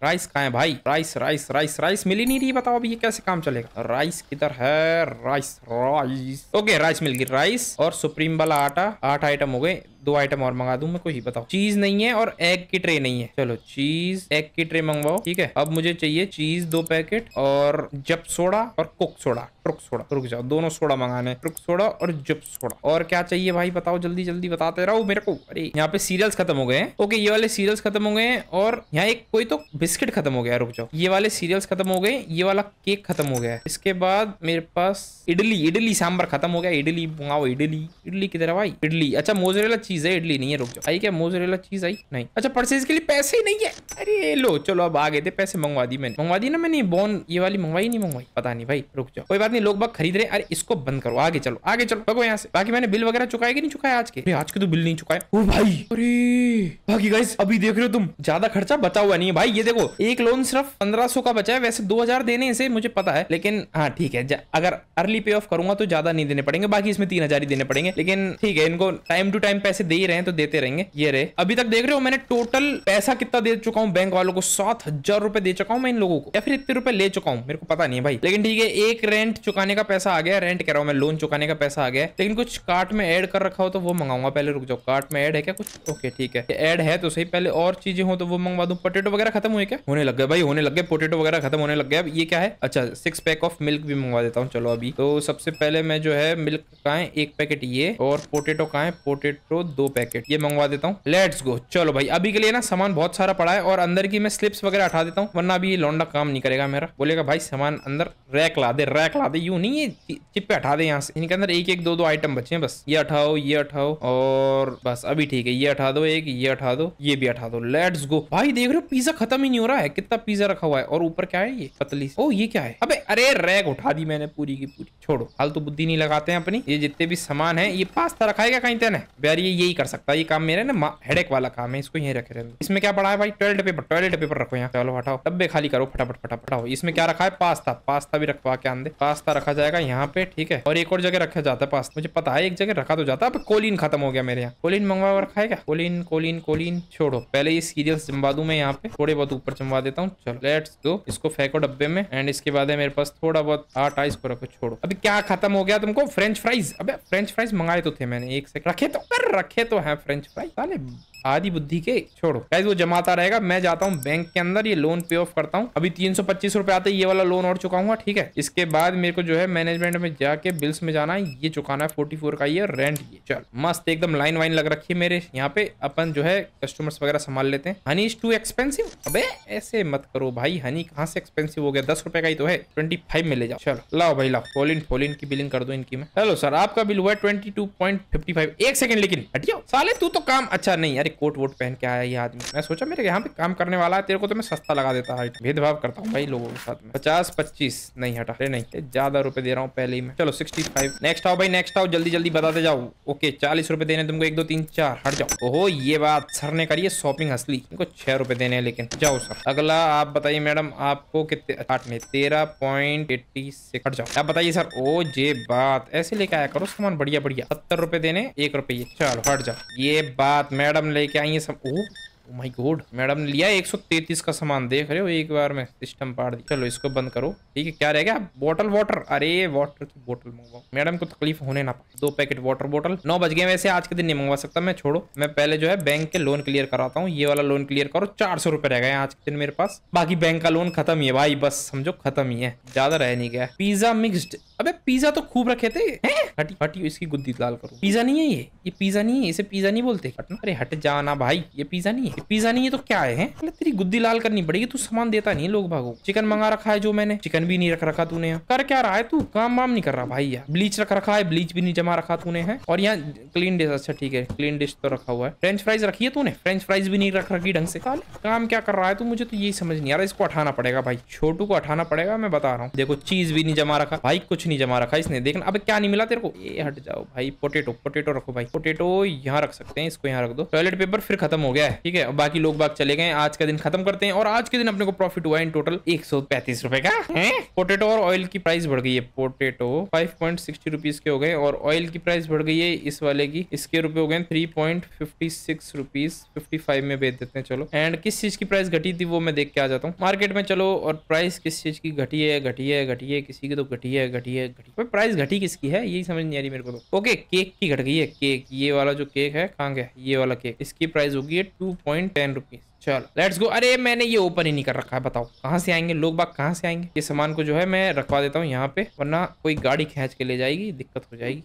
राइस कहा है भाई राइस राइस राइस राइस मिल ही नहीं रही बताओ अभी ये कैसे काम चलेगा राइस किधर है राइस राइस ओके राइस मिल गई राइस और सुप्रीम वाला आटा आठ आइटम हो गए दो आइटम और मंगा दू मैं कोई बताओ चीज नहीं है और एग की ट्रे नहीं है चलो चीज एग की ट्रे मंगवाओ ठीक है अब मुझे चाहिए चीज दो पैकेट और जब सोडा और कुक सोडा ट्रुक सोडा रुक जाओ दोनों सोडा मंगाने ट्रुक सोडा और जुप सोडा और क्या चाहिए भाई बताओ जल्दी जल्दी बताते रहो मेरे को अरे यहाँ पे सीरियल्स खत्म हो गए ओके ये वाले सीरियल्स खत्म हो गए और यहाँ एक कोई तो बिस्किट खत्म हो गया रुक जाओ ये वाले सीरियल्स खत्म हो गए ये वाला केक खत्म हो गया इसके बाद मेरे पास इडली इडली सांबर खत्म हो गया इडली मंगाओ इडली इडली किधर है भाई इडली अच्छा मोजरेला चीज है इडली नहीं है रुक जाओ आई क्या मोजरेला चीज आई नहीं अच्छा परचेज के लिए पैसे ही नहीं है अरे लो चलो अब आ गए थे पैसे मंगवा दी मैंने मंगवा दी ना मैंने बोन ये वाली मंगवाई नहीं मंगवाई पता नहीं भाई रुक जाओ कोई बात नहीं इतने लोग बाग खरीद रहे अरे इसको बंद करो आगे चलो आगे चलो भगो यहाँ से बाकी मैंने बिल वगैरह चुकाया कि नहीं चुकाया आज के आज के तो बिल नहीं चुकाया ओ भाई अरे बाकी गाइस अभी देख रहे हो तुम ज्यादा खर्चा बचा हुआ नहीं है भाई ये देखो एक लोन सिर्फ पंद्रह का बचा है वैसे दो देने से मुझे पता है लेकिन हाँ ठीक है अगर अर्ली पे ऑफ करूंगा तो ज्यादा नहीं देने पड़ेंगे बाकी इसमें तीन ही देने पड़ेंगे लेकिन ठीक है इनको टाइम टू टाइम पैसे दे ही रहे हैं तो देते रहेंगे ये रहे अभी तक देख रहे हो मैंने टोटल पैसा कितना दे चुका हूँ बैंक वालों को सात हजार रुपए दे चुका हूँ मैं इन लोगों को या फिर इतने रुपए ले चुका हूँ मेरे को पता नहीं है भाई लेकिन ठीक है एक रेंट रेंट चुकाने का पैसा आ गया रेंट कह रहा हूँ मैं लोन चुकाने का पैसा आ गया लेकिन कुछ कार्ट में ऐड कर रखा हो तो वो मंगाऊंगा पहले रुक जाओ कार्ट में ऐड है क्या कुछ ओके ठीक है ऐड है तो सही पहले और चीजें हो तो वो मंगवा दू पोटेटो वगैरह खत्म हुए क्या होने लग गए भाई होने लग गए पोटेटो वगैरह खत्म होने लग गया अब ये क्या है अच्छा सिक्स पैक ऑफ मिल्क भी मंगवा देता हूँ चलो अभी तो सबसे पहले मैं जो है मिल्क का है एक पैकेट ये और पोटेटो का है पोटेटो दो पैकेट ये मंगवा देता हूँ लेट्स गो चलो भाई अभी के लिए ना सामान बहुत सारा पड़ा है और अंदर की मैं स्लिप्स वगैरह हटा देता हूँ वरना अभी ये लौंडा काम नहीं करेगा मेरा बोलेगा भाई सामान अंदर रैक ला दे रैक ला हटा दे यूं नहीं ये चिप्पे हटा दे यहाँ से इनके अंदर एक एक दो दो आइटम बचे हैं बस ये हटाओ ये हटाओ और बस अभी ठीक है ये हटा दो एक ये हटा दो ये भी हटा दो लेट्स गो भाई देख रहे हो पिज्जा खत्म ही नहीं हो रहा है कितना पिज्जा रखा हुआ है और ऊपर क्या है ये पतली ओ ये क्या है अबे अरे रैक उठा दी मैंने पूरी की पूरी छोड़ो हाल तो बुद्धि नहीं लगाते हैं अपनी ये जितने भी सामान है ये पास्ता रखा रखाएगा कहीं तेना बार ये यही कर सकता है ये काम मेरा ना हेडेक वाला काम है इसको यही रखे रहने इसमें क्या पड़ा है भाई टॉयलेट पेपर टॉयलेट पेपर रखो यहाँ चलो हटाओ डब्बे खाली करो फटाफट फटाफट हटाओ इसमें क्या रखा है पास्ता पास्ता भी रखवा के आंदे पास्ता पास्ता रखा जाएगा यहाँ पे ठीक है और एक और जगह रखा जाता है पास्ता मुझे पता है एक जगह रखा तो जाता है कोलिन खत्म हो गया मेरे यहाँ कोलिन मंगवा हुआ रखा है क्या कोलिन कोलिन कोलिन छोड़ो पहले ये सीरियल जमवा दू मैं यहाँ पे थोड़े बहुत ऊपर जमवा देता हूँ चलो लेट्स दो इसको फेंको डब्बे में एंड इसके बाद है मेरे पास थोड़ा बहुत आटा इसको रखो छोड़ो अभी क्या खत्म हो गया तुमको फ्रेंच फ्राइज अब फ्रेंच फ्राइज मंगाए तो थे मैंने एक सेकंड रखे तो रखे तो है फ्रेंच फ्राइज ताले आधी बुद्धि के छोड़ो गाइज वो जमाता रहेगा मैं जाता हूँ बैंक के अंदर ये लोन पे ऑफ करता हूँ अभी तीन सौ पच्चीस रुपए आते ये वाला लोन और चुका ठीक है इसके बाद मेरे को जो है मैनेजमेंट में जाके बिल्स में जाना है ये चुकाना है फोर्टी फोर का ये रेंट ये चल मस्त एकदम लाइन वाइन लग रखी है मेरे यहाँ पे अपन जो है कस्टमर्स वगैरह संभाल लेते हैं हनी इज टू एक्सपेंसिव अबे ऐसे मत करो भाई हनी कहाँ से एक्सपेंसिव हो गया दस रुपए का ही तो है ट्वेंटी फाइव में ले जाओ चलो लाओ भाई लाओ फोलिन फोलिन की बिलिंग कर दो इनकी में हेलो सर आपका बिल हुआ twenty two point fifty five एक सेकंड लेकिन हटियो साले तू तो काम अच्छा नहीं अरे कोट वोट पहन के आया ये आदमी मैं सोचा मेरे यहाँ पे काम करने वाला है तेरे को तो मैं सस्ता लगा देता है हाँ, भेदभाव करता हूँ भाई लोगों के साथ में पचास पच्चीस नहीं हटा अरे नहीं ज्यादा रुपए दे रहा हूँ पहले ही मैं चलो सिक्सटी फाइव नेक्स्ट आओ भाई नेक्स्ट आओ जल्दी जल्दी बताते जाओ ओके चालीस रुपए देने तुमको एक दो तीन चार हट जाओ ओहो ये बात सर ने करिए शॉपिंग असली इनको छह रुपए देने हैं लेकिन जाओ सर अगला आप बताइए मैडम आपको कितने काटने तेरह पॉइंट एट्टी सिक्स हट जाओ आप बताइए सर ओ ये बात ऐसे लेके आया करो सामान बढ़िया बढ़िया सत्तर रुपए देने एक रुपये चलो हट जाओ ये बात मैडम लेके आई है सब ओ माय गॉड मैडम ने लिया 133 का सामान देख रहे हो एक बार में सिस्टम पार दिया चलो इसको बंद करो ठीक है क्या रह गया बोतल वाटर अरे वाटर की बोतल मंगवाओ मैडम को तकलीफ होने ना पाए दो पैकेट वाटर बोतल नौ बज गए वैसे आज के दिन नहीं मंगवा सकता मैं छोड़ो मैं पहले जो है बैंक के लोन क्लियर कराता हूँ ये वाला लोन क्लियर करो चार सौ रह गए आज के दिन मेरे पास बाकी बैंक का लोन खत्म ही है भाई बस समझो खत्म ही है ज्यादा रह नहीं गया पिज्जा मिक्सड अबे पिज्जा तो खूब रखे थे हटी हटी इसकी गुद्दी लाल करो पिज्जा नहीं है ये ये पिज्जा नहीं है इसे पिज्जा नहीं बोलते अरे हट जाना भाई ये पिज्जा नहीं है पिज्जा नहीं है तो क्या है पहले तेरी गुद्दी लाल करनी पड़ेगी तू सामान देता नहीं लोग भागो चिकन मंगा रखा है जो मैंने चिकन भी नहीं रख रखा तूने हाँ। कर क्या रहा है तू काम वाम नहीं कर रहा भाई यार ब्लीच रख रखा है ब्लीच भी नहीं जमा रखा तूने है हाँ। और यहाँ क्लीन डिश अच्छा ठीक है क्लीन डिश तो रखा हुआ है फ्रेंच फ्राइज रखी है तूने फ्रेंच फ्राइज भी नहीं रख रखी ढंग से काम क्या कर रहा है तू मुझे तो यही समझ नहीं आ रहा इसको उठाना पड़ेगा भाई छोटू को उठाना पड़ेगा मैं बता रहा हूँ देखो चीज भी नहीं जमा रखा भाई कुछ नहीं जमा रखा इसने देखना अब क्या नहीं मिला तेरे को ये हट जाओ भाई पोटेटो पोटेटो रखो भाई पोटेटो यहाँ रख सकते हैं इसको यहाँ रख दो टॉयलेट पेपर फिर खत्म हो गया है ठीक है बाकी लोग बाग चले गए आज का दिन खत्म करते हैं और आज के दिन अपने को प्रॉफिट हुआ इन टोटल एक रुपए का पोटेटो और ऑयल की प्राइस बढ़ गई है potato five point sixty rupees के हो गए और ऑयल की प्राइस बढ़ गई है इस वाले की इसके रुपए हो गए three point fifty six rupees fifty five में बेच देते हैं चलो एंड किस चीज की प्राइस घटी थी वो मैं देख के आ जाता हूँ मार्केट में चलो और प्राइस किस चीज की घटी है घटी है घटी है किसी की तो घटी है घटी है घटी है प्राइस घटी किसकी है यही समझ नहीं आ रही मेरे को तो ओके केक की घट गई है केक ये वाला जो केक है खांग है ये वाला केक इसकी प्राइस होगी two point point ten rupees चलो लेट्स गो अरे मैंने ये ओपन ही नहीं कर रखा है बताओ कहाँ से आएंगे लोग बाग कहाँ से आएंगे ये सामान को जो है मैं रखवा देता हूँ यहाँ पे वरना कोई गाड़ी खींच के ले जाएगी दिक्कत हो जाएगी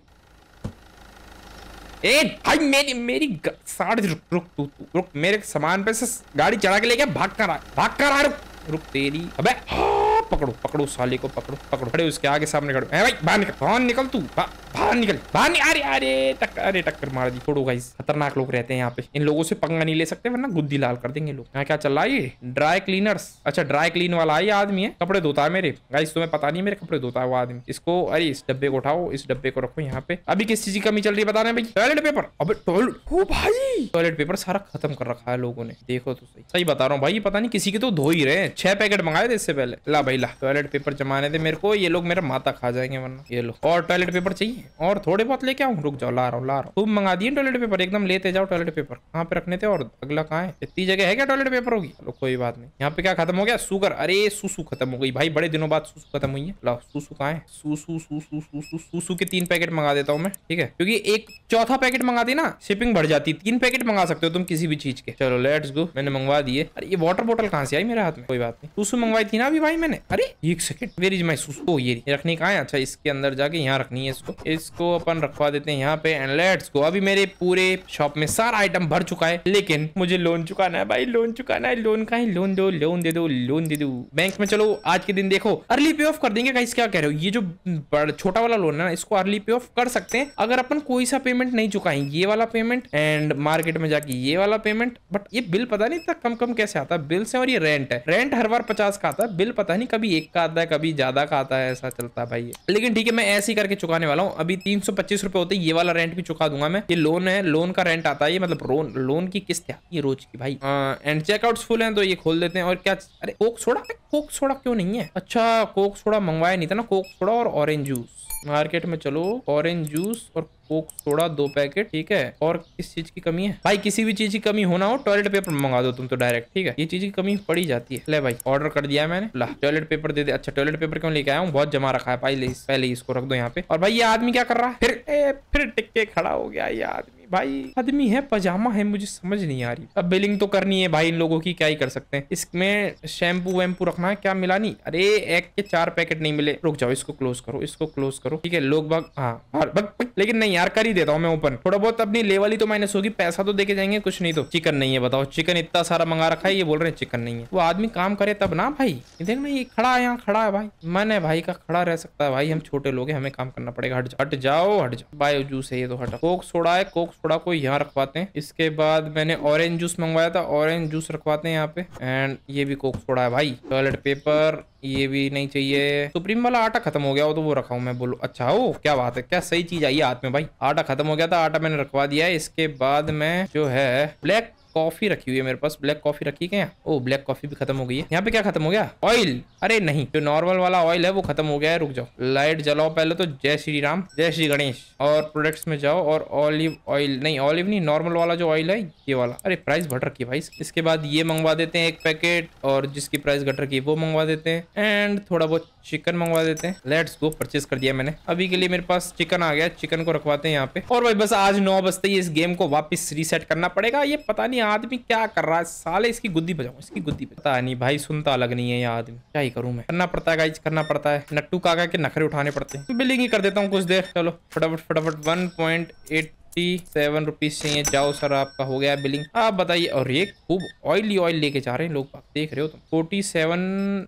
ए भाई मेरी मेरी साढ़े रुक रुक तू तू रुक मेरे सामान पे से गाड़ी चढ़ा के लेके भाग कर आ भाग कर आ रुक रुक तेरी अबे हाँ। पकड़ो पकड़ो साले को पकड़ो पकड़ो खड़े उसके आगे सामने खड़ो भाई बाहर निकल बाहर निकल तू बाहर निकल बाहर निकल अरे अरे टक्कर अरे टक्कर मार दी छोड़ो गाइस खतरनाक लोग रहते हैं यहाँ पे इन लोगों से पंगा नहीं ले सकते वरना गुद्दी लाल कर देंगे लोग यहाँ क्या चल रहा है ड्राई क्लीनर्स अच्छा ड्राई क्लीन वाला ये आदमी है कपड़े धोता है मेरे गाइस तुम्हें पता नहीं मेरे कपड़े धोता है वो आदमी इसको अरे इस डब्बे को उठाओ इस डब्बे को रखो यहाँ पे अभी किस चीज की कमी चल रही है बता रहे भाई टॉयलेट पेपर अब टॉयलेट हो भाई टॉयलेट पेपर सारा खत्म कर रखा है लोगों ने देखो तो सही सही बता रहा हूँ भाई पता नहीं किसी के तो धो ही रहे हैं छह पैकेट मंगाए थे इससे पहले ला भाई ला टॉयलेट पेपर जमाने थे मेरे को ये लोग मेरा माता खा जाएंगे वरना ये लोग और टॉयलेट पेपर चाहिए और थोड़े बहुत लेके आऊँ रुक जाओ ला रहा हूँ ला रहा हूँ तुम मंगा दिए टॉयलेट पेपर एकदम लेते जाओ टॉयलेट पेपर कहाँ पे रखने थे और अगला कहाँ है इतनी जगह है क्या टॉयलेट पेपर होगी चलो कोई बात नहीं यहाँ पे क्या खत्म हो गया सुगर अरे सुसु खत्म हो गई भाई बड़े दिनों बाद सुसु खत्म हुई है लाओ सुसु कहाँ है सुसु सुसु सुसु सुसु के तीन पैकेट मंगा देता हूँ मैं ठीक है क्योंकि एक चौथा पैकेट मंगा ना शिपिंग बढ़ जाती तीन पैकेट मंगा सकते हो तुम किसी भी चीज के चलो लेट्स गो मैंने मंगवा दिए अरे ये वाटर बोटल कहाँ से आई मेरे हाथ में कोई बात नहीं सुसु मंगवाई थी ना अभी भाई मैंने अरे एक सेकेंड वेर इज माई सुसो ये रखने का है अच्छा इसके अंदर जाके यहाँ रखनी है इसको इसको अपन रखवा देते हैं यहाँ पे एंड लेट्स गो अभी मेरे पूरे शॉप में सारा आइटम भर चुका है लेकिन मुझे लोन चुकाना है भाई लोन चुकाना है लोन का लोन दो लोन दे दो लोन दे दो बैंक में चलो आज के दिन देखो अर्ली पे ऑफ कर देंगे गाइस क्या कह रहे हो ये जो छोटा वाला लोन है ना इसको अर्ली पे ऑफ कर सकते हैं अगर अपन कोई सा पेमेंट नहीं चुकाएंगे ये वाला पेमेंट एंड मार्केट में जाके ये वाला पेमेंट बट ये बिल पता नहीं इतना कम कम कैसे आता है बिल से और ये रेंट है रेंट हर बार पचास का आता है बिल पता नहीं कभी एक का आता है कभी ज्यादा का आता है ऐसा चलता है भाई लेकिन ठीक है मैं ऐसे ही करके चुकाने वाला हूँ अभी तीन सौ पच्चीस रुपए होते ये वाला रेंट भी चुका दूंगा मैं ये लोन है लोन का रेंट आता है ये मतलब लोन लोन की किस्त आती है रोज की भाई एंड चेकआउट फुल है तो ये खोल देते हैं और क्या अरे कोक छोड़ा कोक छोड़ा क्यों नहीं है अच्छा कोक छोड़ा मंगवाया नहीं था ना कोक छोड़ा और ऑरेंज जूस मार्केट में चलो ऑरेंज जूस और कोक सोडा दो पैकेट ठीक है और किस चीज की कमी है भाई किसी भी चीज की कमी होना हो टॉयलेट पेपर मंगा दो तुम तो डायरेक्ट ठीक है ये चीज की कमी पड़ी जाती है ले भाई ऑर्डर कर दिया मैंने ला टॉयलेट पेपर दे दे अच्छा टॉयलेट पेपर क्यों लेके आया हूँ बहुत जमा रखा है भाई पहले इसको रख दो यहाँ पे और भाई ये आदमी क्या कर रहा है फिर ए, फिर टिक के खड़ा हो गया ये आदमी भाई आदमी है पजामा है मुझे समझ नहीं आ रही अब बिलिंग तो करनी है भाई इन लोगों की क्या ही कर सकते हैं इसमें शैम्पू वैम्पू रखना है क्या मिला नहीं अरे एक के चार पैकेट नहीं मिले रुक जाओ इसको क्लोज करो इसको क्लोज करो ठीक है लोग बाग हाँ बग लेकिन नहीं यार कर ही देता हूँ मैं ओपन थोड़ा बहुत अपनी लेवल ही तो माइनस होगी पैसा तो देके जाएंगे कुछ नहीं तो चिकन नहीं है बताओ चिकन इतना सारा मंगा रखा है ये बोल रहे हैं चिकन नहीं है वो आदमी काम करे तब ना भाई देख ना ये खड़ा है यहाँ खड़ा है भाई मन है भाई का खड़ा रह सकता है भाई हम छोटे लोग हैं हमें काम करना पड़ेगा हट जाओ हट जाओ हट जाओ बायो जूस है ये तो हटा कोक सोडा है कोक थोड़ा को यहाँ रखवाते हैं इसके बाद मैंने ऑरेंज जूस मंगवाया था ऑरेंज जूस रखवाते हैं यहाँ पे एंड ये भी कोक थोड़ा है भाई टॉयलेट पेपर ये भी नहीं चाहिए सुप्रीम वाला आटा खत्म हो गया हो तो वो रखा हूँ मैं बोलो अच्छा हो क्या बात है क्या सही चीज आई है हाथ में भाई आटा खत्म हो गया था आटा मैंने रखवा दिया है इसके बाद में जो है ब्लैक कॉफी रखी हुई है मेरे पास ब्लैक कॉफी रखी क्या ओ ब्लैक कॉफी भी खत्म हो गई है यहाँ पे क्या खत्म हो गया ऑयल अरे नहीं जो नॉर्मल वाला ऑयल है वो खत्म हो गया है रुक जाओ लाइट जलाओ पहले तो जय श्री राम जय श्री गणेश और प्रोडक्ट्स में जाओ और ऑलिव ऑयल नहीं ऑलिव नहीं नॉर्मल वाला जो ऑयल है ये वाला अरे प्राइस घट रखी है भाई इसके बाद ये मंगवा देते हैं एक पैकेट और जिसकी प्राइस घट रखी है वो मंगवा देते हैं एंड थोड़ा बहुत चिकन मंगवा देते हैं लेट्स गो परचेस कर दिया मैंने अभी के लिए मेरे पास चिकन आ गया चिकन को रखवाते हैं यहाँ पे और भाई बस आज नौ बजते ही इस गेम को वापस रीसेट करना पड़ेगा ये पता नहीं आदमी क्या कर रहा है साले इसकी गुद्दी बजाऊ इसकी गुद्दी पता नहीं भाई सुनता अलग नहीं है ये आदमी क्या ही करूँ मैं करना पड़ता है करना पड़ता है नट्टू का नखरे उठाने पड़ते हैं बिलिंग ही कर देता हूँ कुछ देर चलो फटाफट फटाफट one point eight fifty seven rupees चाहिए जाओ सर आपका हो गया बिलिंग आप बताइए और ये खूब ऑयली ऑयल लेके जा रहे हैं लोग आप देख रहे हो तुम forty seven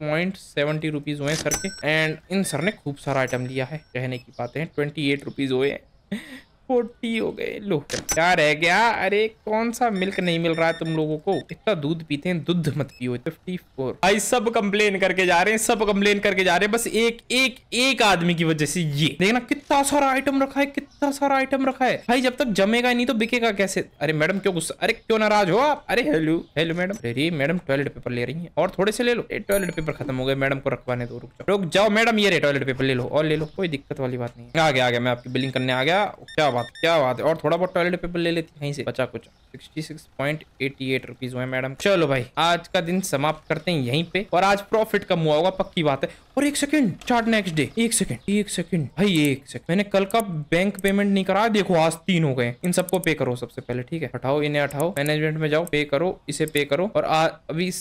point seventy rupees हुए सर के एंड इन सर ने खूब सारा आइटम लिया है कहने की बातें ट्वेंटी एट रुपीज हुए फोर्टी हो गए लो क्या रह गया अरे कौन सा मिल्क नहीं मिल रहा है तुम लोगों को इतना दूध पीते हैं दूध मत पियो फिफ्टी फोर भाई सब कंप्लेन करके जा रहे हैं सब कंप्लेन करके जा रहे हैं बस एक एक एक आदमी की वजह से ये देखना कितना सारा आइटम रखा है कितना सारा आइटम रखा है भाई जब तक जमेगा नहीं तो बिकेगा कैसे अरे मैडम क्यों गुस्सा अरे क्यों नाराज हो आप अरे हेलो हेलो मैडम अरे मैडम टॉयलेट पेपर ले रही है और थोड़े से ले लो टॉयलेट पेपर खत्म हो गए मैडम को रखवाने दो रुक जाओ जाओ मैडम ये टॉयलेट पेपर ले लो और ले लो कोई दिक्कत वाली बात नहीं आ गया आ गया मैं आपकी बिलिंग करने आ गया क्या बात क्या बात है और थोड़ा बहुत टॉयलेट पेपर ले लेती है बचा कुछ सिक्सटी सिक्स हुए मैडम चलो भाई आज का दिन समाप्त करते हैं यहीं पे और आज प्रॉफिट कम हुआ होगा पक्की बात है और एक सेकंड चार्ट नेक्स्ट डे एक सेकंड एक सेकंड भाई एक सेकंड मैंने कल का बैंक पेमेंट नहीं करा देखो आज तीन हो गए इन सबको पे करो सबसे पहले ठीक है हटाओ इन्हें हटाओ मैनेजमेंट में जाओ पे करो इसे पे करो और आ, अभी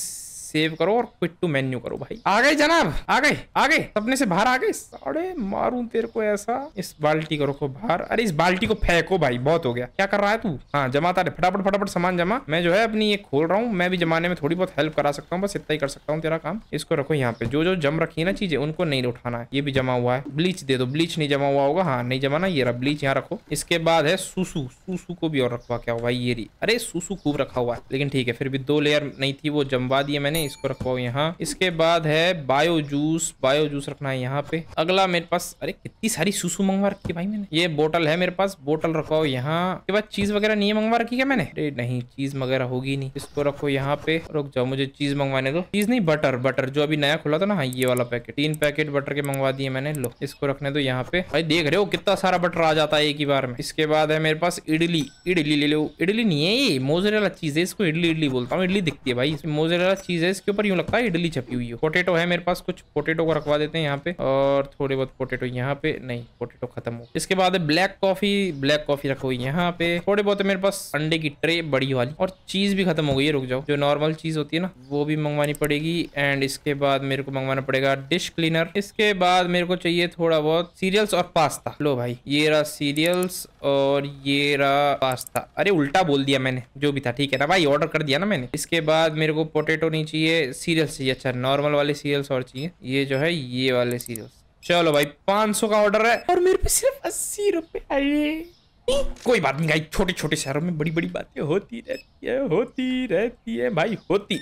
सेव करो और क्विट टू मेन्यू करो भाई आ गए जनाब आ गए आ गए सपने से बाहर आ गए अरे मारू तेरे को ऐसा इस बाल्टी को रखो बाहर अरे इस बाल्टी को फेंको भाई बहुत हो गया क्या कर रहा है तू हाँ जमाता तारे फटाफट फटाफट सामान जमा मैं जो है अपनी ये खोल रहा हूँ मैं भी जमाने में थोड़ी बहुत हेल्प करा सकता हूँ बस इतना ही कर सकता हूँ तेरा काम इसको रखो यहाँ पे जो जो जम रखी है ना चीजें उनको नहीं उठाना है ये भी जमा हुआ है ब्लीच दे दो ब्लीच नहीं जमा हुआ होगा हाँ नहीं जमाना ये रहा ब्लीच यहाँ रखो इसके बाद है सुसु सुसु को भी और रखवा क्या हुआ ये अरे सुसु खूब रखा हुआ है लेकिन ठीक है फिर भी दो लेयर नहीं थी वो जमवा दिए मैंने इसको रखवाओ यहाँ इसके बाद है बायो जूस बायो जूस रखना है यहाँ पे अगला मेरे पास अरे कितनी सारी सुसु मंगवा रखी है भाई मैंने ये बोटल है मेरे पास बोटल रखवाओ यहाँ के बाद चीज वगैरह नहीं मंगवा रखी क्या मैंने अरे नहीं चीज वगैरह होगी नहीं इसको रखो यहाँ पे रुक जाओ मुझे चीज मंगवाने दो चीज नहीं बटर बटर जो अभी नया खुला था ना हाँ ये वाला पैकेट तीन पैकेट बटर के मंगवा दिए मैंने लो इसको रखने दो यहाँ पे भाई देख रहे हो कितना सारा बटर आ जाता है एक ही बार में इसके बाद है मेरे पास इडली इडली ले लो इडली नहीं है ये मोजरेला चीज है इसको इडली इडली बोलता हूँ इडली दिखती है भाई मोजरेला चीज है इसके ऊपर यूँ लगता है इडली छपी हुई है पोटेटो है मेरे पास कुछ पोटेटो को रखवा देते हैं यहाँ पे और थोड़े बहुत पोटेटो यहाँ पे नहीं पोटेटो खत्म हो इसके बाद ब्लैक कॉफी ब्लैक कॉफी रखी हुई यहाँ पे थोड़े बहुत मेरे पास अंडे की ट्रे बड़ी वाली और चीज भी खत्म हो गई है रुक जाओ जो नॉर्मल चीज होती है ना वो भी मंगवानी पड़ेगी एंड इसके बाद मेरे को मंगवाना पड़ेगा डिश क्लीनर इसके बाद मेरे को चाहिए थोड़ा बहुत सीरियल्स और पास्ता लो भाई ये रहा सीरियल्स और ये रहा पास्ता अरे उल्टा बोल दिया मैंने जो भी था ठीक है ना भाई ऑर्डर कर दिया ना मैंने इसके बाद मेरे को पोटेटो नहीं चाहिए सीरियल्स चाहिए अच्छा नॉर्मल वाले सीरियल्स और चाहिए ये जो है ये वाले सीरियल्स चलो भाई 500 का ऑर्डर है और मेरे पे सिर्फ अस्सी रुपए आए कोई बात नहीं भाई छोटे छोटे शहरों में बड़ी बड़ी बातें होती रहती है होती रहती है भाई होती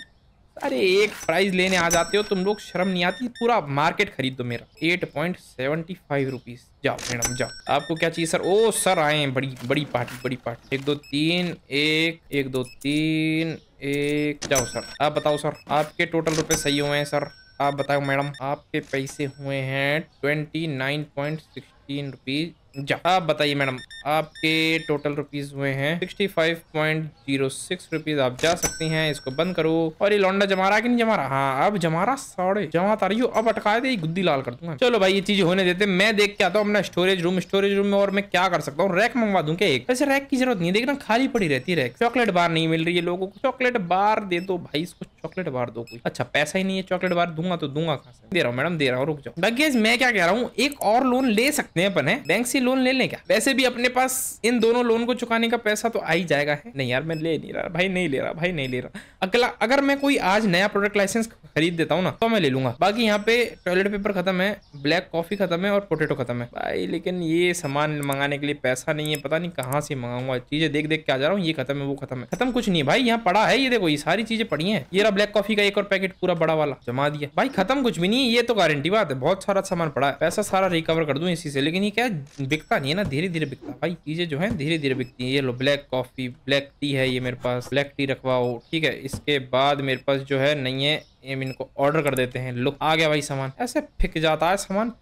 अरे एक प्राइस लेने आ जाते हो तुम लोग शर्म नहीं आती पूरा मार्केट खरीद दो मेरा eight point seventy five rupees जाओ मैडम जाओ आपको क्या चाहिए सर ओ सर आए बड़ी बड़ी पार्टी बड़ी पार्टी एक दो तीन एक एक दो तीन एक जाओ सर आप बताओ सर आपके टोटल रुपए सही हुए हैं सर आप बताओ मैडम आपके पैसे हुए हैं twenty nine point sixteen rupees जा आप बताइए मैडम आपके टोटल रुपीज हुए हैं sixty five point zero six rupees आप जा सकती हैं इसको बंद करो और ये लौंडा जमा रहा कि नहीं जमा रहा हाँ अब जमा रहा सौड़े जमा तारी हो अब अटका दे गुद्दी लाल कर दूंगा चलो भाई ये चीज होने देते मैं देख के आता हूँ अपना स्टोरेज रूम स्टोरेज रूम में और मैं क्या कर सकता हूँ रैक मंगवा दूँ क्या एक ऐसे रैक की जरूरत नहीं देखना खाली पड़ी रहती रैक चॉकलेट बार नहीं मिल रही है लोगों को चॉकलेट बार दे दो भाई इसको चॉकलेट बार दो कोई अच्छा पैसा ही नहीं है चॉकलेट बार दूंगा तो दूंगा कहा दे रहा हूँ मैडम दे रहा हूँ रुक जाओ मैं क्या कह रहा हूँ एक और लोन ले सकते हैं अपने बैंक से ही लोन ले लें क्या वैसे भी अपने पास इन दोनों लोन को चुकाने का पैसा तो आ ही जाएगा है नहीं यार मैं ले नहीं रहा भाई नहीं ले रहा भाई नहीं ले रहा अगला अगर मैं कोई आज नया प्रोडक्ट लाइसेंस खरीद देता हूँ ना तो मैं ले लूंगा बाकी यहाँ पे टॉयलेट पेपर खत्म है ब्लैक कॉफी खत्म है और पोटेटो खत्म है भाई लेकिन ये सामान मंगाने के लिए पैसा नहीं है पता नहीं कहाँ से मंगाऊंगा चीजें देख देख के आ जा रहा हूँ ये खत्म है वो खत्म है खत्म कुछ नहीं भाई यहाँ पड़ा है ये देखो ये सारी चीजें पड़ी है ये ब्लैक कॉफी का एक और पैकेट पूरा बड़ा वाला जमा दिया भाई खत्म कुछ भी नहीं ये तो गारंटी बात है बहुत सारा सामान पड़ा है पैसा सारा रिकवर कर दू इसी से लेकिन ये क्या बिकता नहीं है ना धीरे धीरे बिकता भाई चीज़ें जो है धीरे धीरे बिकती है ये लो ब्लैक कॉफ़ी ब्लैक टी है ये मेरे पास ब्लैक टी रखवाओ ठीक है इसके बाद मेरे पास जो है नहीं है इनको ऑर्डर कर देते हैं लुक आ गया भाई सामान ऐसे फिक जाता है सामान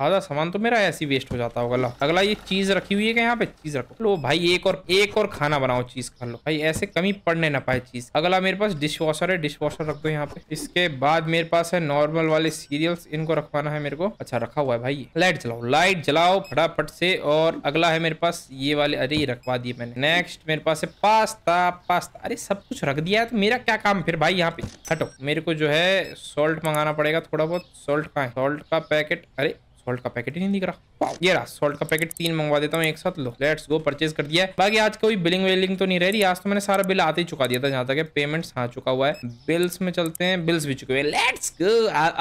आधा सामान तो मेरा ऐसी वेस्ट हो जाता होगा लो अगला ये चीज रखी हुई है क्या यहाँ पे चीज रखो लो भाई एक और एक और खाना बनाओ चीज खा लो भाई ऐसे कमी पड़ने ना पाए चीज अगला मेरे पास डिश वॉशर है डिश वॉशर रख दो यहाँ पे इसके बाद मेरे पास है नॉर्मल वाले सीरियल्स इनको रखवाना है मेरे को अच्छा रखा हुआ है भाई लाइट जलाओ लाइट जलाओ फटाफट से और अगला है मेरे पास ये वाले अरे रखवा दिए मैंने नेक्स्ट मेरे पास है पास्ता पास्ता अरे सब कुछ रख दिया है तो मेरा क्या काम फिर भाई यहाँ पे हटो मेरे को जो है सोल्ट मंगाना पड़ेगा थोड़ा बहुत सोल्ट का सोल्ट का पैकेट अरे सॉल्ट का पैकेट ही नहीं दिख रहा ये रहा सॉल्ट का पैकेट तीन मंगवा देता हूँ एक साथ लो लेट्स गो परचेज कर दिया बाकी आज कोई बिलिंग वेलिंग तो नहीं रह रही आज तो मैंने सारा बिल आते ही चुका दिया था जहाँ तक पेमेंट हाँ चुका हुआ है बिल्स में चलते हैं बिल्स भी चुके हुए लेट्स गो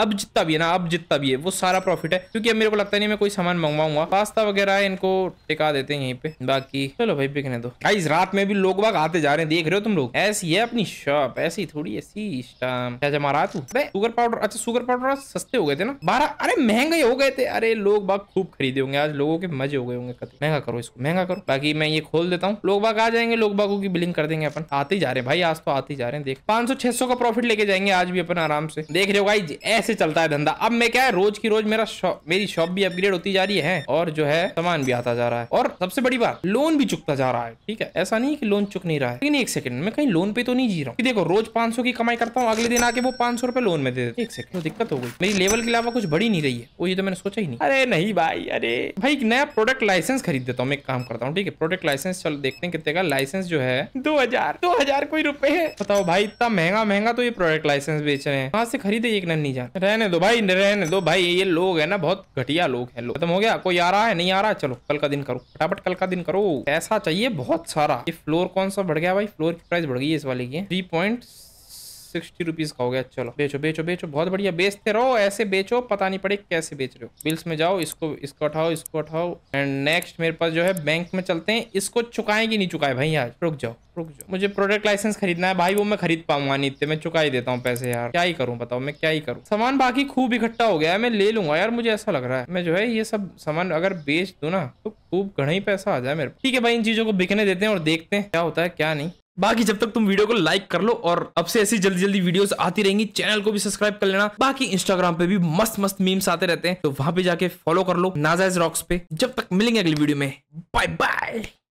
अब जितना भी है ना अब जितना भी है वो सारा प्रॉफिट है क्योंकि अब मेरे को लगता नहीं मैं कोई सामान मंगवाऊंगा पास्ता वगैरह है इनको टिका देते हैं यहीं पे बाकी चलो भाई बिकने दो गाइस रात में भी लोग बाग आते जा रहे हैं देख रहे हो तुम लोग ऐसी है अपनी शॉप ऐसी थोड़ी ऐसी जमा तू शुगर पाउडर अच्छा शुगर पाउडर सस्ते हो गए थे ना बारह अरे महंगे हो गए थे अरे लोग बाग खूब खरीद खरीदे होंगे आज लोगों के मजे हो गए होंगे महंगा करो इसको महंगा करो बाकी मैं ये खोल देता हूँ लोग बाग आ जाएंगे लोग बागों की बिलिंग कर देंगे अपन आते जा रहे हैं भाई आज तो आते जा रहे हैं देख पांच सौ छह सौ का प्रॉफिट लेके जाएंगे आज भी अपन आराम से देख रहे हो भाई ऐसे चलता है धंधा अब मैं क्या है रोज की रोज मेरा मेरी शॉप भी अपग्रेड होती जा रही है और जो है सामान भी आता जा रहा है और सबसे बड़ी बात लोन भी चुकता जा रहा है ठीक है ऐसा नहीं की लोन चुक नहीं रहा है लेकिन एक सेकंड में कहीं लोन पे तो नहीं जी रहा हूँ देखो रोज पांच सौ की कमाई करता हूँ अगले दिन आके वो पांच सौ रुपए लोन में दे देते एक सेकंड दिक्कत हो गई मेरी लेवल के अलावा कुछ बड़ी नहीं रही है वो ये तो मैंने सोचा ही नहीं अरे नहीं भाई अरे भाई एक नया प्रोडक्ट लाइसेंस खरीद देता हूँ मैं एक काम करता हूँ ठीक है प्रोडक्ट लाइसेंस चलो देखते हैं कितने का लाइसेंस जो है दो हजार दो हजार कोई रुपए है बताओ भाई इतना महंगा महंगा तो ये प्रोडक्ट लाइसेंस बेच रहे हैं कहा से खरीदे एक नन्नी जान रहने दो भाई रहने दो भाई ये लोग है ना बहुत घटिया लोग है लोग खत्म हो गया कोई आ रहा है नहीं आ रहा चलो कल का दिन करो फटाफट कल का दिन करो ऐसा चाहिए बहुत सारा ये फ्लोर कौन सा बढ़ गया भाई फ्लोर की प्राइस बढ़ गई है इस वाले की थ्री पॉइंट सिक्सटी रुपीज़ का अच्छा हो गया चलो बेचो बेचो बेचो बहुत बढ़िया बेचते रहो ऐसे बेचो पता नहीं पड़े कैसे बेच रहे हो बिल्स में जाओ इसको इसको उठाओ इसको उठाओ एंड नेक्स्ट मेरे पास जो है बैंक में चलते हैं इसको चुकाएं कि नहीं चुकाए भाई यार रुक जाओ रुक जाओ मुझे प्रोडक्ट लाइसेंस खरीदना है भाई वो मैं खरीद पाऊंगा नहीं मैं चुका ही देता हूँ पैसे यार क्या ही करूँ बताओ मैं क्या ही करूँ सामान बाकी खूब इकट्ठा हो गया है मैं ले लूंगा यार मुझे ऐसा लग रहा है मैं जो है ये सब सामान अगर बेच दू ना तो खूब घना ही पैसा आ जाए मेरे ठीक है भाई इन चीजों को बिकने देते हैं और देखते हैं क्या होता है क्या नहीं बाकी जब तक तुम वीडियो को लाइक कर लो और अब से ऐसी जल्दी जल्दी वीडियोस आती रहेंगी चैनल को भी सब्सक्राइब कर लेना बाकी इंस्टाग्राम पे भी मस्त मस्त मीम्स आते रहते हैं तो वहां पे जाके फॉलो कर लो नाजायज रॉक्स पे जब तक मिलेंगे अगली वीडियो में बाय बाय